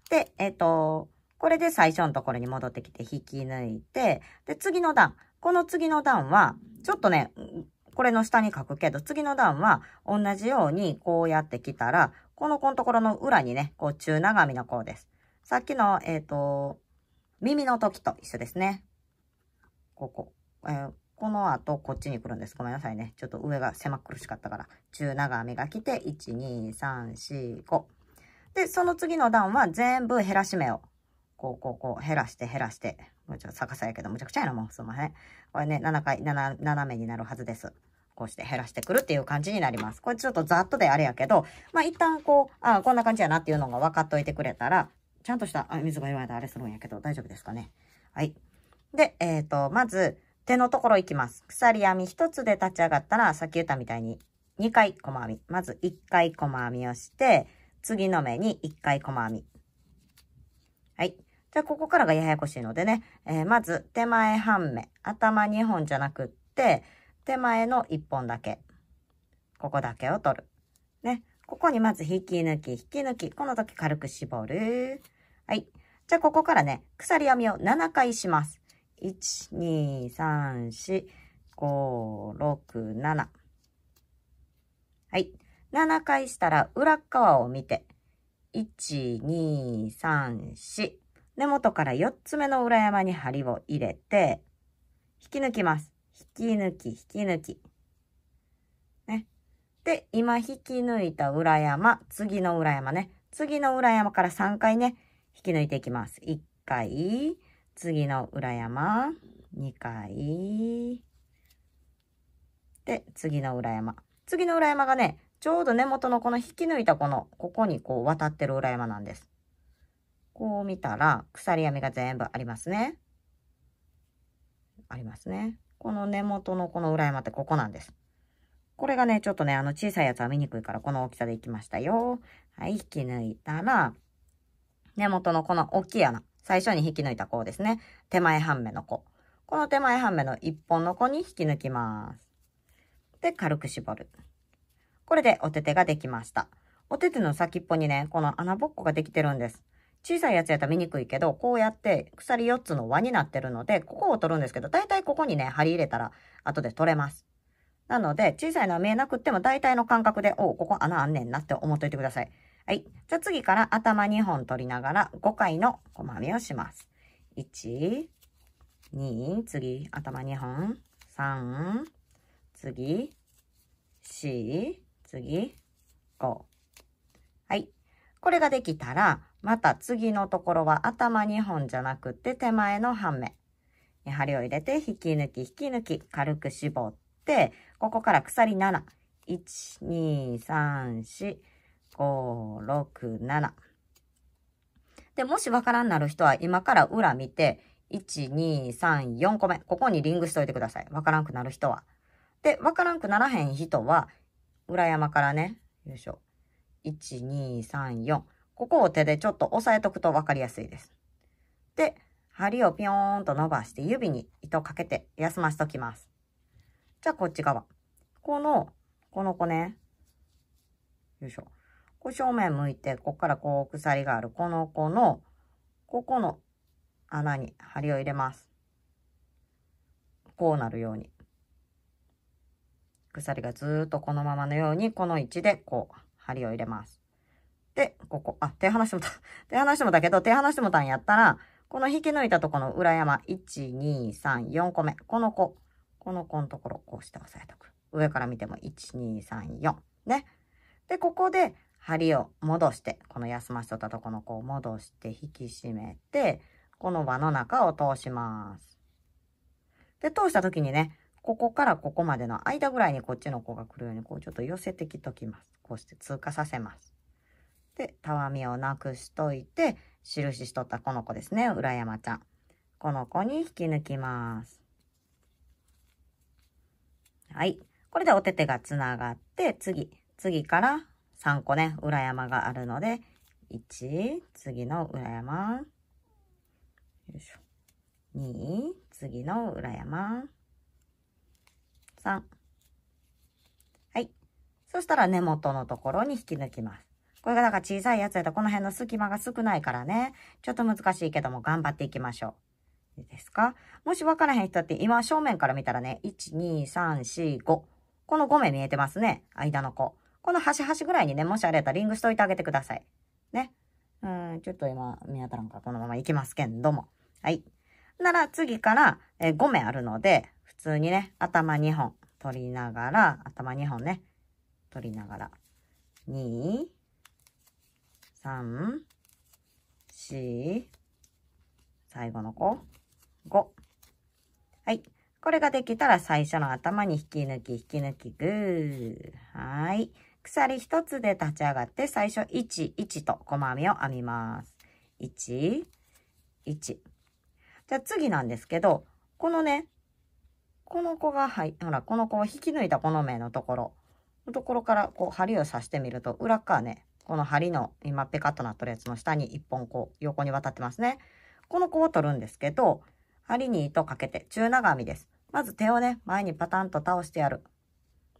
で、えっ、ー、と、これで最初のところに戻ってきて引き抜いて、で、次の段。この次の段は、ちょっとね、これの下に書くけど、次の段は同じようにこうやってきたら、このこのところの裏にね、こう中長編みのこうです。さっきの、えっ、ー、と、耳の時と一緒ですね。ここ。えー、この後、こっちに来るんです。ごめんなさいね。ちょっと上が狭苦しかったから。中長編みが来て、1、2、3、4、5。で、その次の段は全部減らし目を、こう、こう、こう、減らして、減らして、こうちょっと逆さやけど、むちゃくちゃやな、もう。すんません。これね、7回、7、斜めになるはずです。こうして減らしてくるっていう感じになります。これちょっとざっとであれやけど、まあ一旦こう、ああ、こんな感じやなっていうのが分かっといてくれたら、ちゃんとした、あ、水が今われあれするんやけど、大丈夫ですかね。はい。で、えっ、ー、と、まず、手のところいきます。鎖編み1つで立ち上がったら、さっき言ったみたいに2回細編み。まず1回細編みをして、次の目に1回細編み。じあ、ここからがややこしいのでね、えー、まず手前半目、頭2本じゃなくって、手前の1本だけ、ここだけを取る。ね、ここにまず引き抜き、引き抜き、この時軽く絞る。はい。じゃあここからね、鎖編みを7回します。1、2、3、4、5、6、7。はい。7回したら裏側を見て、1、2、3、4。根元から4つ目の裏山に針を入れて、引き抜きます。引き抜き、引き抜き。ね。で、今引き抜いた裏山、次の裏山ね。次の裏山から3回ね、引き抜いていきます。1回、次の裏山、2回、で、次の裏山。次の裏山がね、ちょうど根元のこの引き抜いたこの、ここにこう渡ってる裏山なんです。こう見たら鎖編みが全部ありますね。ありますね。この根元のこの裏山ってここなんです。これがね、ちょっとね、あの小さいやつは見にくいからこの大きさでいきましたよ。はい、引き抜いたら、根元のこの大きい穴、最初に引き抜いた子ですね。手前半目の子。この手前半目の1本の子に引き抜きます。で、軽く絞る。これでお手手ができました。お手手の先っぽにね、この穴ぼっこができてるんです。小さいやつやったら見にくいけど、こうやって鎖4つの輪になってるので、ここを取るんですけど、だいたいここにね、針入れたら、後で取れます。なので、小さいのは見えなくっても、大体の感覚で、おここ穴あんねんなって思っといてください。はい。じゃあ次から頭2本取りながら、5回の細編みをします。1、2、次、頭2本、3、次、4、次、5。はい。これができたら、また次のところは頭2本じゃなくって手前の半目。針を入れて引き抜き引き抜き軽く絞って、ここから鎖7。1、2、3、4、5、6、7。で、もしわからんなる人は今から裏見て、1、2、3、4個目。ここにリングしといてください。わからんくなる人は。で、わからんくならへん人は、裏山からね、よいしょ。1、2、3、4。ここを手でちょっと押さえとくと分かりやすいです。で、針をピヨーンと伸ばして指に糸かけて休ませときます。じゃあこっち側。この、この子ね。よいしょ。こう正面向いて、こっからこう鎖があるこの子の、ここの穴に針を入れます。こうなるように。鎖がずっとこのままのように、この位置でこう針を入れます。で、ここ、あ、手離してもた。手離してもたけど、手離してもたんやったら、この引き抜いたとこの裏山、1、2、3、4個目。この子。この子のところ、こうして押さえとく。上から見ても、1、2、3、4。ね。で、ここで、針を戻して、この休ましとったとこの子を戻して、引き締めて、この輪の中を通します。で、通した時にね、ここからここまでの間ぐらいにこっちの子が来るように、こうちょっと寄せてきときます。こうして通過させます。で、たわみをなくしといて、印しとったこの子ですね、裏山ちゃん。この子に引き抜きます。はい。これでお手手がつながって、次、次から3個ね、裏山があるので、1、次の裏山。よいしょ。2、次の裏山。3。はい。そしたら根元のところに引き抜きます。これがだから小さいやつやとこの辺の隙間が少ないからね、ちょっと難しいけども頑張っていきましょう。いいですかもし分からへん人って今正面から見たらね、1、2、3、4、5。この5目見えてますね。間の子。この端端ぐらいにね、もしあれやったらリングしといてあげてください。ね。うん、ちょっと今見当たらんからこのまま行きますけんども。はい。なら次から、え5目あるので、普通にね、頭2本取りながら、頭2本ね、取りながら、2、3、4、最後の子、5。はい。これができたら最初の頭に引き抜き、引き抜き、ぐー。はい。鎖1つで立ち上がって最初1、1と細編みを編みます。1、1。じゃあ次なんですけど、このね、この子が、はい、ほら、この子を引き抜いたこの目のところのところからこう針を刺してみると裏側ね、この針の今ペカッとなってるやつの下に1本こう横に渡ってますね。この子を取るんですけど、針に糸かけて中長編みです。まず手をね、前にパタンと倒してやる。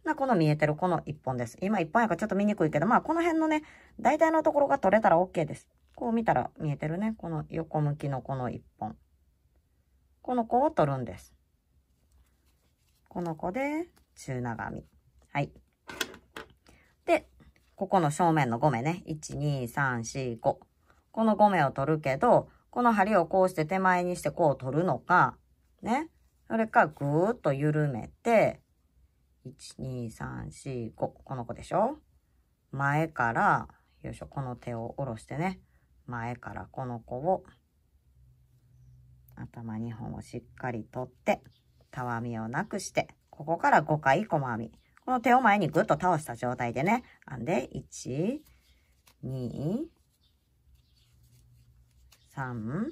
な、この見えてるこの1本です。今1本やからちょっと見にくいけど、まあこの辺のね、大体のところが取れたら OK です。こう見たら見えてるね。この横向きのこの1本。この子を取るんです。この子で中長編み。はい。ここの正面の5目ね。1、2、3、4、5。この5目を取るけど、この針をこうして手前にしてこう取るのか、ね。それかぐーっと緩めて、1、2、3、4、5。この子でしょ前から、よいしょ、この手を下ろしてね。前からこの子を、頭2本をしっかり取って、たわみをなくして、ここから5回細編み。この手を前にぐっと倒した状態でね。んで、1、2、3、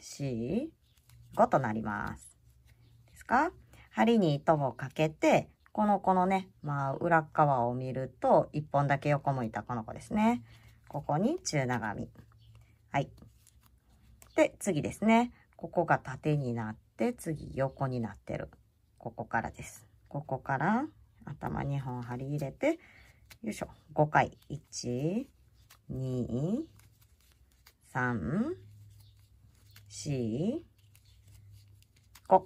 4、5となります。ですか針に糸をかけて、この子のね、まあ、裏側を見ると、1本だけ横向いたこの子ですね。ここに中長編み。はい。で、次ですね。ここが縦になって、次横になってる。ここからです。ここから頭2本針入れて、よいしょ、5回。1、2、3、4、5。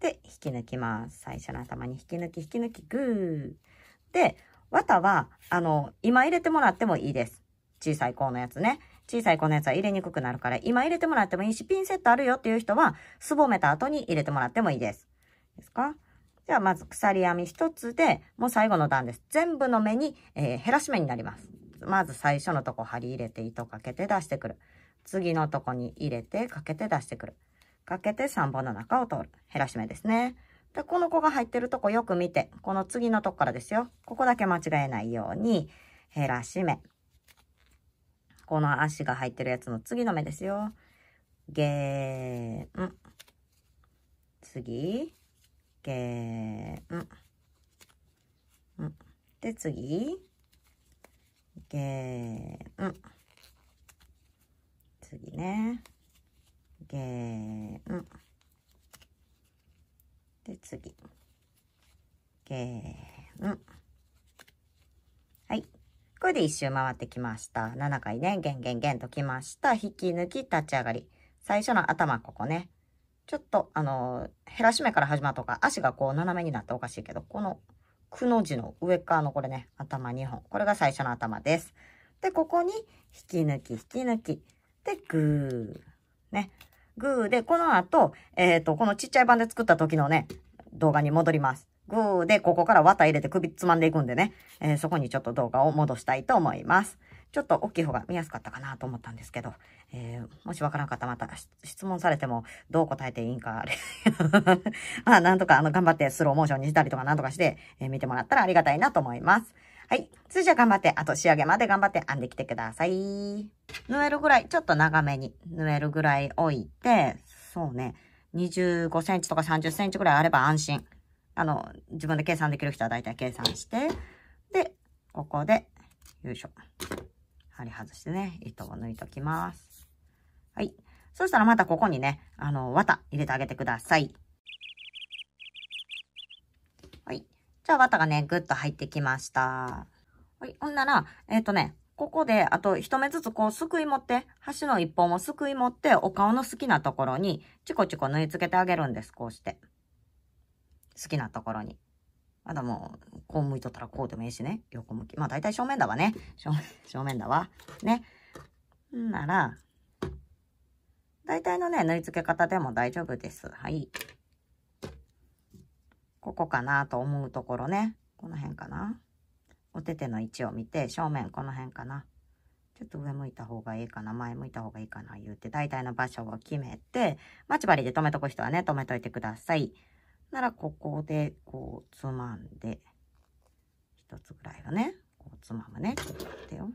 で、引き抜きます。最初の頭に引き抜き、引き抜き、グー。で、綿は、あの、今入れてもらってもいいです。小さい子のやつね。小さい子のやつは入れにくくなるから、今入れてもらってもいいし、ピンセットあるよっていう人は、すぼめた後に入れてもらってもいいです。ですかではまず鎖編み1つで、もう最後の段です。全部の目に、えー、減らし目になります。まず最初のとこ針入れて糸かけて出してくる。次のとこに入れてかけて出してくる。かけて3本の中を通る。減らし目ですね。で、この子が入ってるとこよく見て、この次のとこからですよ。ここだけ間違えないように、減らし目。この足が入ってるやつの次の目ですよ。ゲーム。次。けうん。うん。で、次。けん。次ね。けん。で、次。けん。はい。これで一周回ってきました。7回ね、げんげんげんときました。引き抜き、立ち上がり。最初の頭ここね。ちょっと、あの、減らし目から始まるとか、足がこう斜めになっておかしいけど、このくの字の上側のこれね、頭2本。これが最初の頭です。で、ここに引き抜き、引き抜き。で、グー。ね。グーで、この後、えっ、ー、と、このちっちゃい版で作った時のね、動画に戻ります。グーで、ここから綿入れて首つまんでいくんでね、えー、そこにちょっと動画を戻したいと思います。ちょっと大きい方が見やすかったかなと思ったんですけど、えー、もしわからんかったらまた質問されてもどう答えていいんか、あれ まあ、なんとかあの、頑張ってスローモーションにしたりとかなんとかして、えー、見てもらったらありがたいなと思います。はい。それじゃあ頑張って、あと仕上げまで頑張って編んできてください。縫えるぐらい、ちょっと長めに縫えるぐらい置いて、そうね、25センチとか30センチぐらいあれば安心。あの、自分で計算できる人は大体計算して、で、ここで、よいしょ。針外してね、糸を抜いときます。はい。そしたらまたここにね、あの、綿入れてあげてください。はい。じゃあ綿がね、ぐっと入ってきました。はい。ほんなら、えっ、ー、とね、ここで、あと一目ずつこう、すくい持って、端の一本をすくい持って、お顔の好きなところに、チコチコ縫い付けてあげるんです、こうして。好きなところに。まだもう、こう向いとったらこうでもいいしね。横向き。まあ大体正面だわね。正面、正面だわ。ね。んなら、大体のね、縫い付け方でも大丈夫です。はい。ここかなと思うところね。この辺かな。お手手の位置を見て、正面この辺かな。ちょっと上向いた方がいいかな、前向いた方がいいかな、言うて、大体の場所を決めて、待ち針で止めとく人はね、止めといてください。ならここでこうつまんで、一つぐらいはね、こうつまむね。っとやってよ。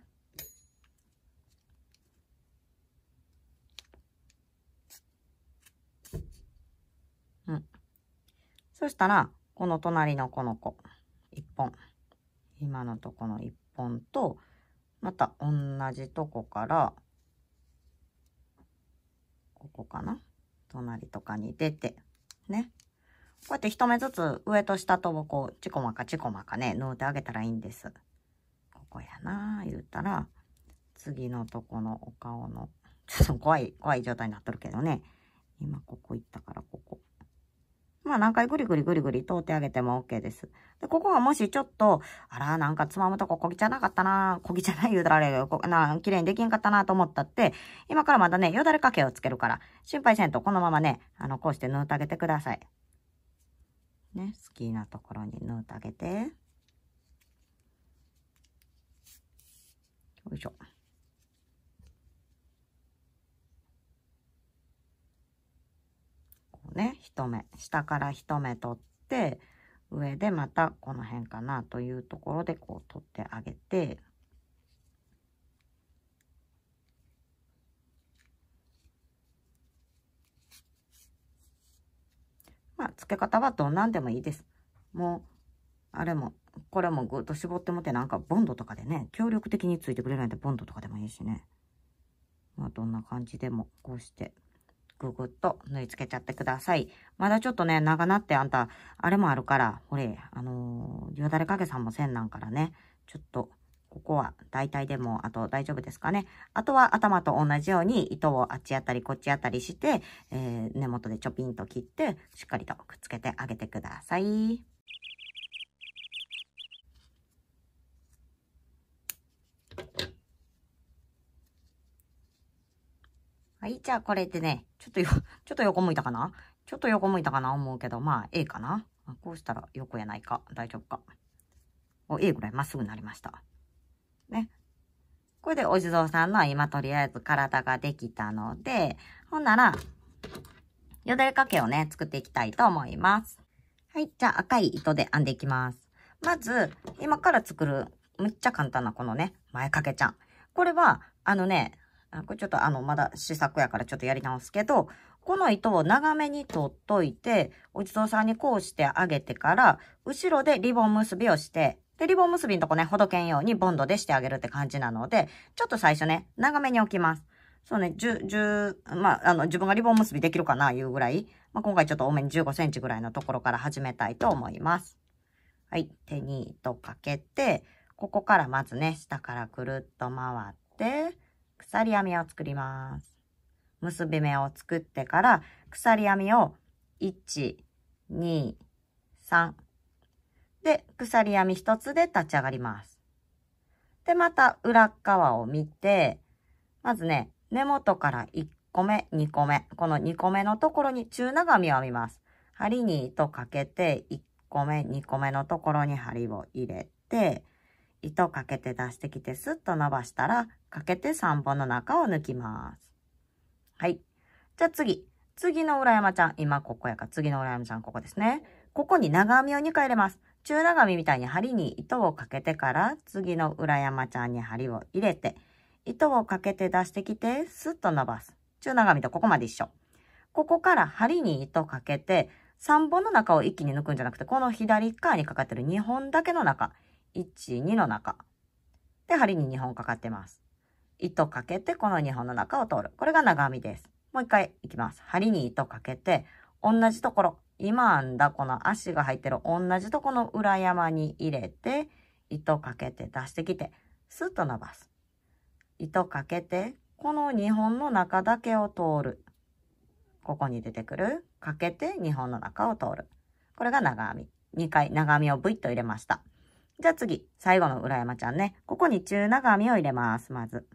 うん。そしたら、この隣のこの子、一本。今のとこの一本と、また同じとこから、ここかな隣とかに出て、ね。こうやって一目ずつ上と下とをこう、ちこまかちこまかね、縫うてあげたらいいんです。ここやな言ったら、次のとこのお顔の、ちょっと怖い、怖い状態になっとるけどね。今ここ行ったからここ。まあ何回ぐりぐりぐりぐり通ってあげても OK です。で、ここがもしちょっと、あら、なんかつまむとここぎちゃなかったな、こぎちゃないよだれが、こな、綺麗にできんかったなと思ったって、今からまだね、よだれかけをつけるから、心配せんとこのままね、あの、こうして縫うてあげてください。ね、好きなところに縫ってあげて。よいしょ。こうね、一目、下から一目取って、上でまたこの辺かなというところでこう取ってあげて、まあ、付け方はどんなんでもいいです。もう、あれも、これもぐっと絞ってもて、なんかボンドとかでね、協力的についてくれないでボンドとかでもいいしね。まあ、どんな感じでも、こうして、ぐぐっと縫い付けちゃってください。まだちょっとね、長なってあんた、あれもあるから、ほれ、あのー、よだれかけさんもせんなんからね、ちょっと、ここは大体でも、あと大丈夫ですかね。あとは頭と同じように糸をあっちあたりこっちあたりして、えー、根元でちょぴんと切って、しっかりとくっつけてあげてください。はい、じゃあこれでね、ちょっとよ、ちょっと横向いたかなちょっと横向いたかな思うけど、まあ、A かなこうしたら横やないか、大丈夫か。お、A ぐらいまっすぐになりました。ね。これでお地蔵さんの今とりあえず体ができたので、ほんなら、よだれかけをね、作っていきたいと思います。はい、じゃあ赤い糸で編んでいきます。まず、今から作る、むっちゃ簡単なこのね、前掛けちゃん。これは、あのね、これちょっとあの、まだ試作やからちょっとやり直すけど、この糸を長めに取っといて、お地蔵さんにこうしてあげてから、後ろでリボン結びをしてで、リボン結びのとこね、ほどけんようにボンドでしてあげるって感じなので、ちょっと最初ね、長めに置きます。そうね、十、十、まあ、あの、自分がリボン結びできるかな、いうぐらい、まあ、今回ちょっと多めに15センチぐらいのところから始めたいと思います。はい、手に糸かけて、ここからまずね、下からくるっと回って、鎖編みを作ります。結び目を作ってから、鎖編みを1、2、3、で、鎖編み1つで立ち上がります。で、また裏側を見て、まずね、根元から1個目、2個目、この2個目のところに中長編みを編みます。針に糸かけて、1個目、2個目のところに針を入れて、糸かけて出してきてスッと伸ばしたら、かけて3本の中を抜きます。はい。じゃあ次。次の裏山ちゃん、今ここやから、次の裏山ちゃんここですね。ここに長編みを2回入れます。中長編みみたいに針に糸をかけてから次の裏山ちゃんに針を入れて糸をかけて出してきてスッと伸ばす。中長編みとここまで一緒。ここから針に糸かけて3本の中を一気に抜くんじゃなくてこの左側にかかってる2本だけの中1、2の中で針に2本かかってます。糸かけてこの2本の中を通る。これが長編みです。もう一回いきます。針に糸かけて同じところ今編んだこの足が入ってる同じとこの裏山に入れて、糸かけて出してきて、スッと伸ばす。糸かけて、この2本の中だけを通る。ここに出てくる。かけて2本の中を通る。これが長編み。2回長編みをブイッと入れました。じゃあ次、最後の裏山ちゃんね。ここに中長編みを入れます。まず。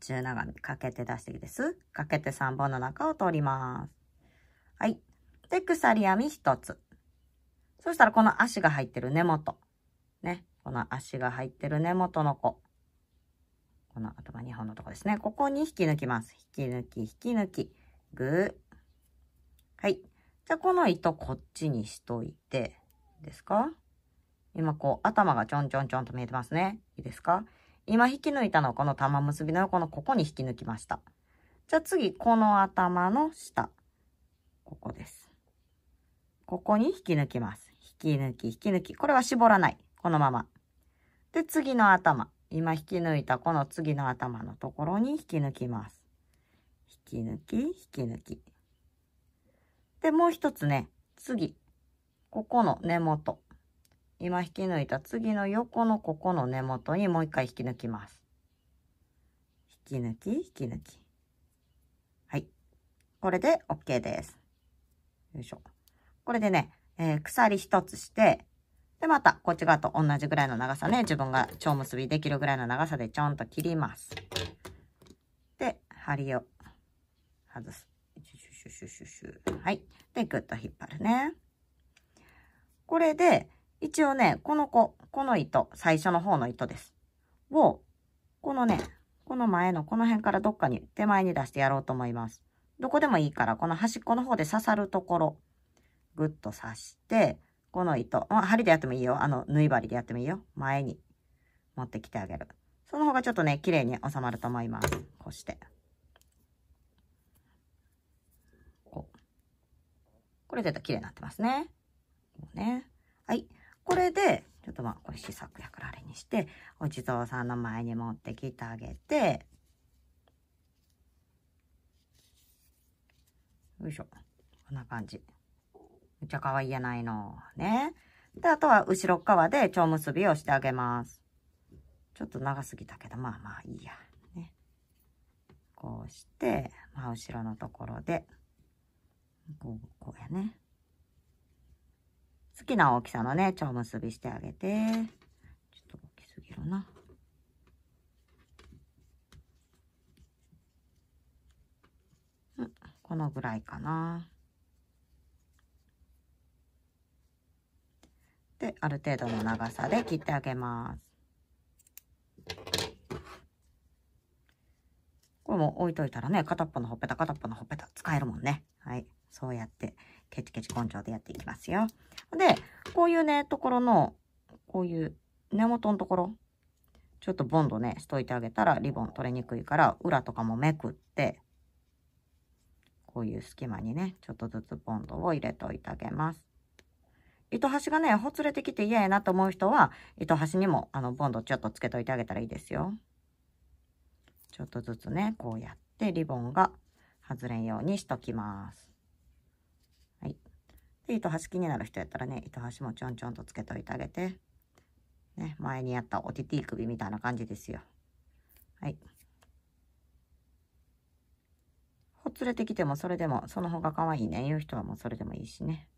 中長編みかけて出してきてす。かけて3本の中を通ります。で、鎖編み1つ。そしたらこの足が入ってる根元。ね。この足が入ってる根元の子。この頭2本のとこですね。ここに引き抜きます。引き抜き、引き抜き。ぐー。はい。じゃあこの糸こっちにしといて、ですか今こう頭がちょんちょんちょんと見えてますね。いいですか今引き抜いたのはこの玉結びの横のここに引き抜きました。じゃあ次、この頭の下。ここです。ここに引き抜きます。引き抜き、引き抜き。これは絞らない。このまま。で、次の頭。今引き抜いたこの次の頭のところに引き抜きます。引き抜き、引き抜き。で、もう一つね、次。ここの根元。今引き抜いた次の横のここの根元にもう一回引き抜きます。引き抜き、引き抜き。はい。これで OK です。よいしょ。これでね、えー、鎖一つして、で、また、こっち側と同じぐらいの長さね、自分が蝶結びできるぐらいの長さでちょんと切ります。で、針を外す。シュシュシュシュ。はい。で、ぐっと引っ張るね。これで、一応ね、この子、この糸、最初の方の糸です。を、このね、この前のこの辺からどっかに手前に出してやろうと思います。どこでもいいから、この端っこの方で刺さるところグッと刺して、この糸、まあ、針でやってもいいよ。あの、縫い針でやってもいいよ。前に持ってきてあげる。その方がちょっとね、綺麗に収まると思います。こうして。こう。これで綺麗になってますね。こうね。はい。これで、ちょっとまあ、これ試作やからあれにして、お地蔵さんの前に持ってきてあげて、よいしょ。こんな感じ。めっちゃ可愛いやないの。ね。で、あとは後ろ側で蝶結びをしてあげます。ちょっと長すぎたけど、まあまあいいや。ね。こうして、まあ後ろのところで、こう、こうやね。好きな大きさのね、蝶結びしてあげて。ちょっと大きすぎるな。うん、このぐらいかな。で、ある程度の長さで切ってあげます。これも置いといたらね、片っぽのほっぺた、片っぽのほっぺた使えるもんね。はい。そうやって、ケチケチ根性でやっていきますよ。で、こういうね、ところの、こういう根元のところ、ちょっとボンドね、しといてあげたらリボン取れにくいから、裏とかもめくって、こういう隙間にね、ちょっとずつボンドを入れといてあげます。糸端がね、ほつれてきて嫌やなと思う人は、糸端にも、あの、ボンドちょっとつけといてあげたらいいですよ。ちょっとずつね、こうやって、リボンが外れんようにしときます。はい。で、糸端気になる人やったらね、糸端もちょんちょんとつけといてあげて、ね、前にやったおティティ首みたいな感じですよ。はい。ほつれてきてもそれでも、その方が可愛いね、いう人はもうそれでもいいしね。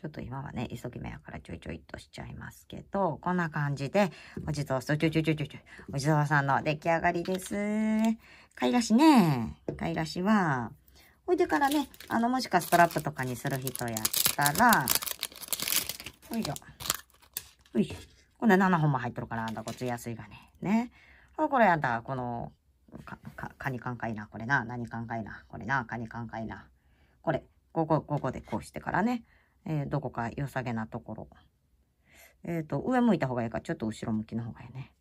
ちょっと今はね、急ぎ目やからちょいちょいっとしちゃいますけど、こんな感じで、お地蔵さん、ちょいちょいちょいちょい、お地蔵さんの出来上がりです。買い出しね。買い出しは、ほいでからね、あの、もしかストラップとかにする人やったら、ほいじょ。ほいこんな7本も入っとるから、あんたこっやすいがね。ね。これあんた、この、か、か、カニカンかいな。これな。何カンかいな。これな。カニカンかいな。これ、ここ、ここでこうしてからね。えー、どこか良さげなところ。えっ、ー、と、上向いた方がいいか、ちょっと後ろ向きの方がいいね。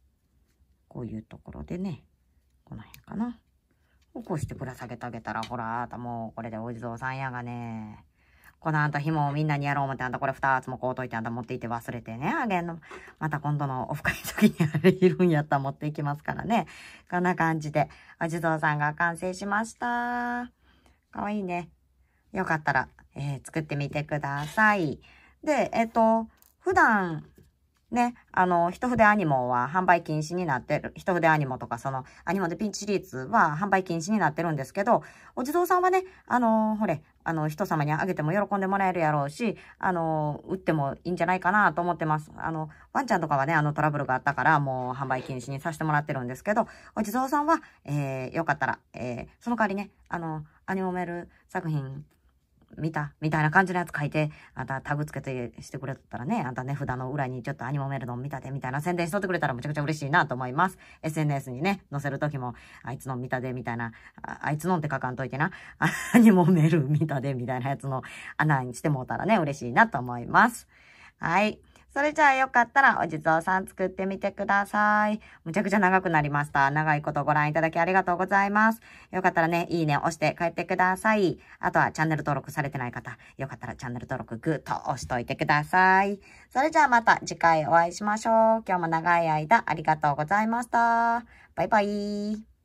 こういうところでね、この辺かな。こうしてぶら下げてあげたら、ほら、あたもうこれでお地蔵さんやがね。このあんた紐をみんなにやろう思って、あんたこれ二つもこうといて、あんた持っていて忘れてね、あげんの。また今度のオフ会の時にあれいるんやったら持っていきますからね。こんな感じで、お地蔵さんが完成しました。かわいいね。よかったら、えー、作ってみてください。で、えっ、ー、と、普段、ね、あの、一筆アニモは販売禁止になってる。一筆アニモとか、その、アニモでピンチシリーズは販売禁止になってるんですけど、お地蔵さんはね、あの、ほれ、あの、人様にあげても喜んでもらえるやろうし、あの、売ってもいいんじゃないかなと思ってます。あの、ワンちゃんとかはね、あのトラブルがあったから、もう販売禁止にさせてもらってるんですけど、お地蔵さんは、えー、よかったら、えー、その代わりね、あの、アニモメル作品見たみたいな感じのやつ書いて、あんたタグつけてしてくれたらね、あんたね、札の裏にちょっとアニモメルン見たでみたいな宣伝しとってくれたらむちゃくちゃ嬉しいなと思います。SNS にね、載せるときも、あいつの見たでみたいな、あいつのって書かんといてな、アニモメル見たでみたいなやつの穴にしてもうたらね、嬉しいなと思います。はい。それじゃあよかったらお地蔵さん作ってみてください。むちゃくちゃ長くなりました。長いことご覧いただきありがとうございます。よかったらね、いいね押して帰ってください。あとはチャンネル登録されてない方、よかったらチャンネル登録グッと押しといてください。それじゃあまた次回お会いしましょう。今日も長い間ありがとうございました。バイバイ。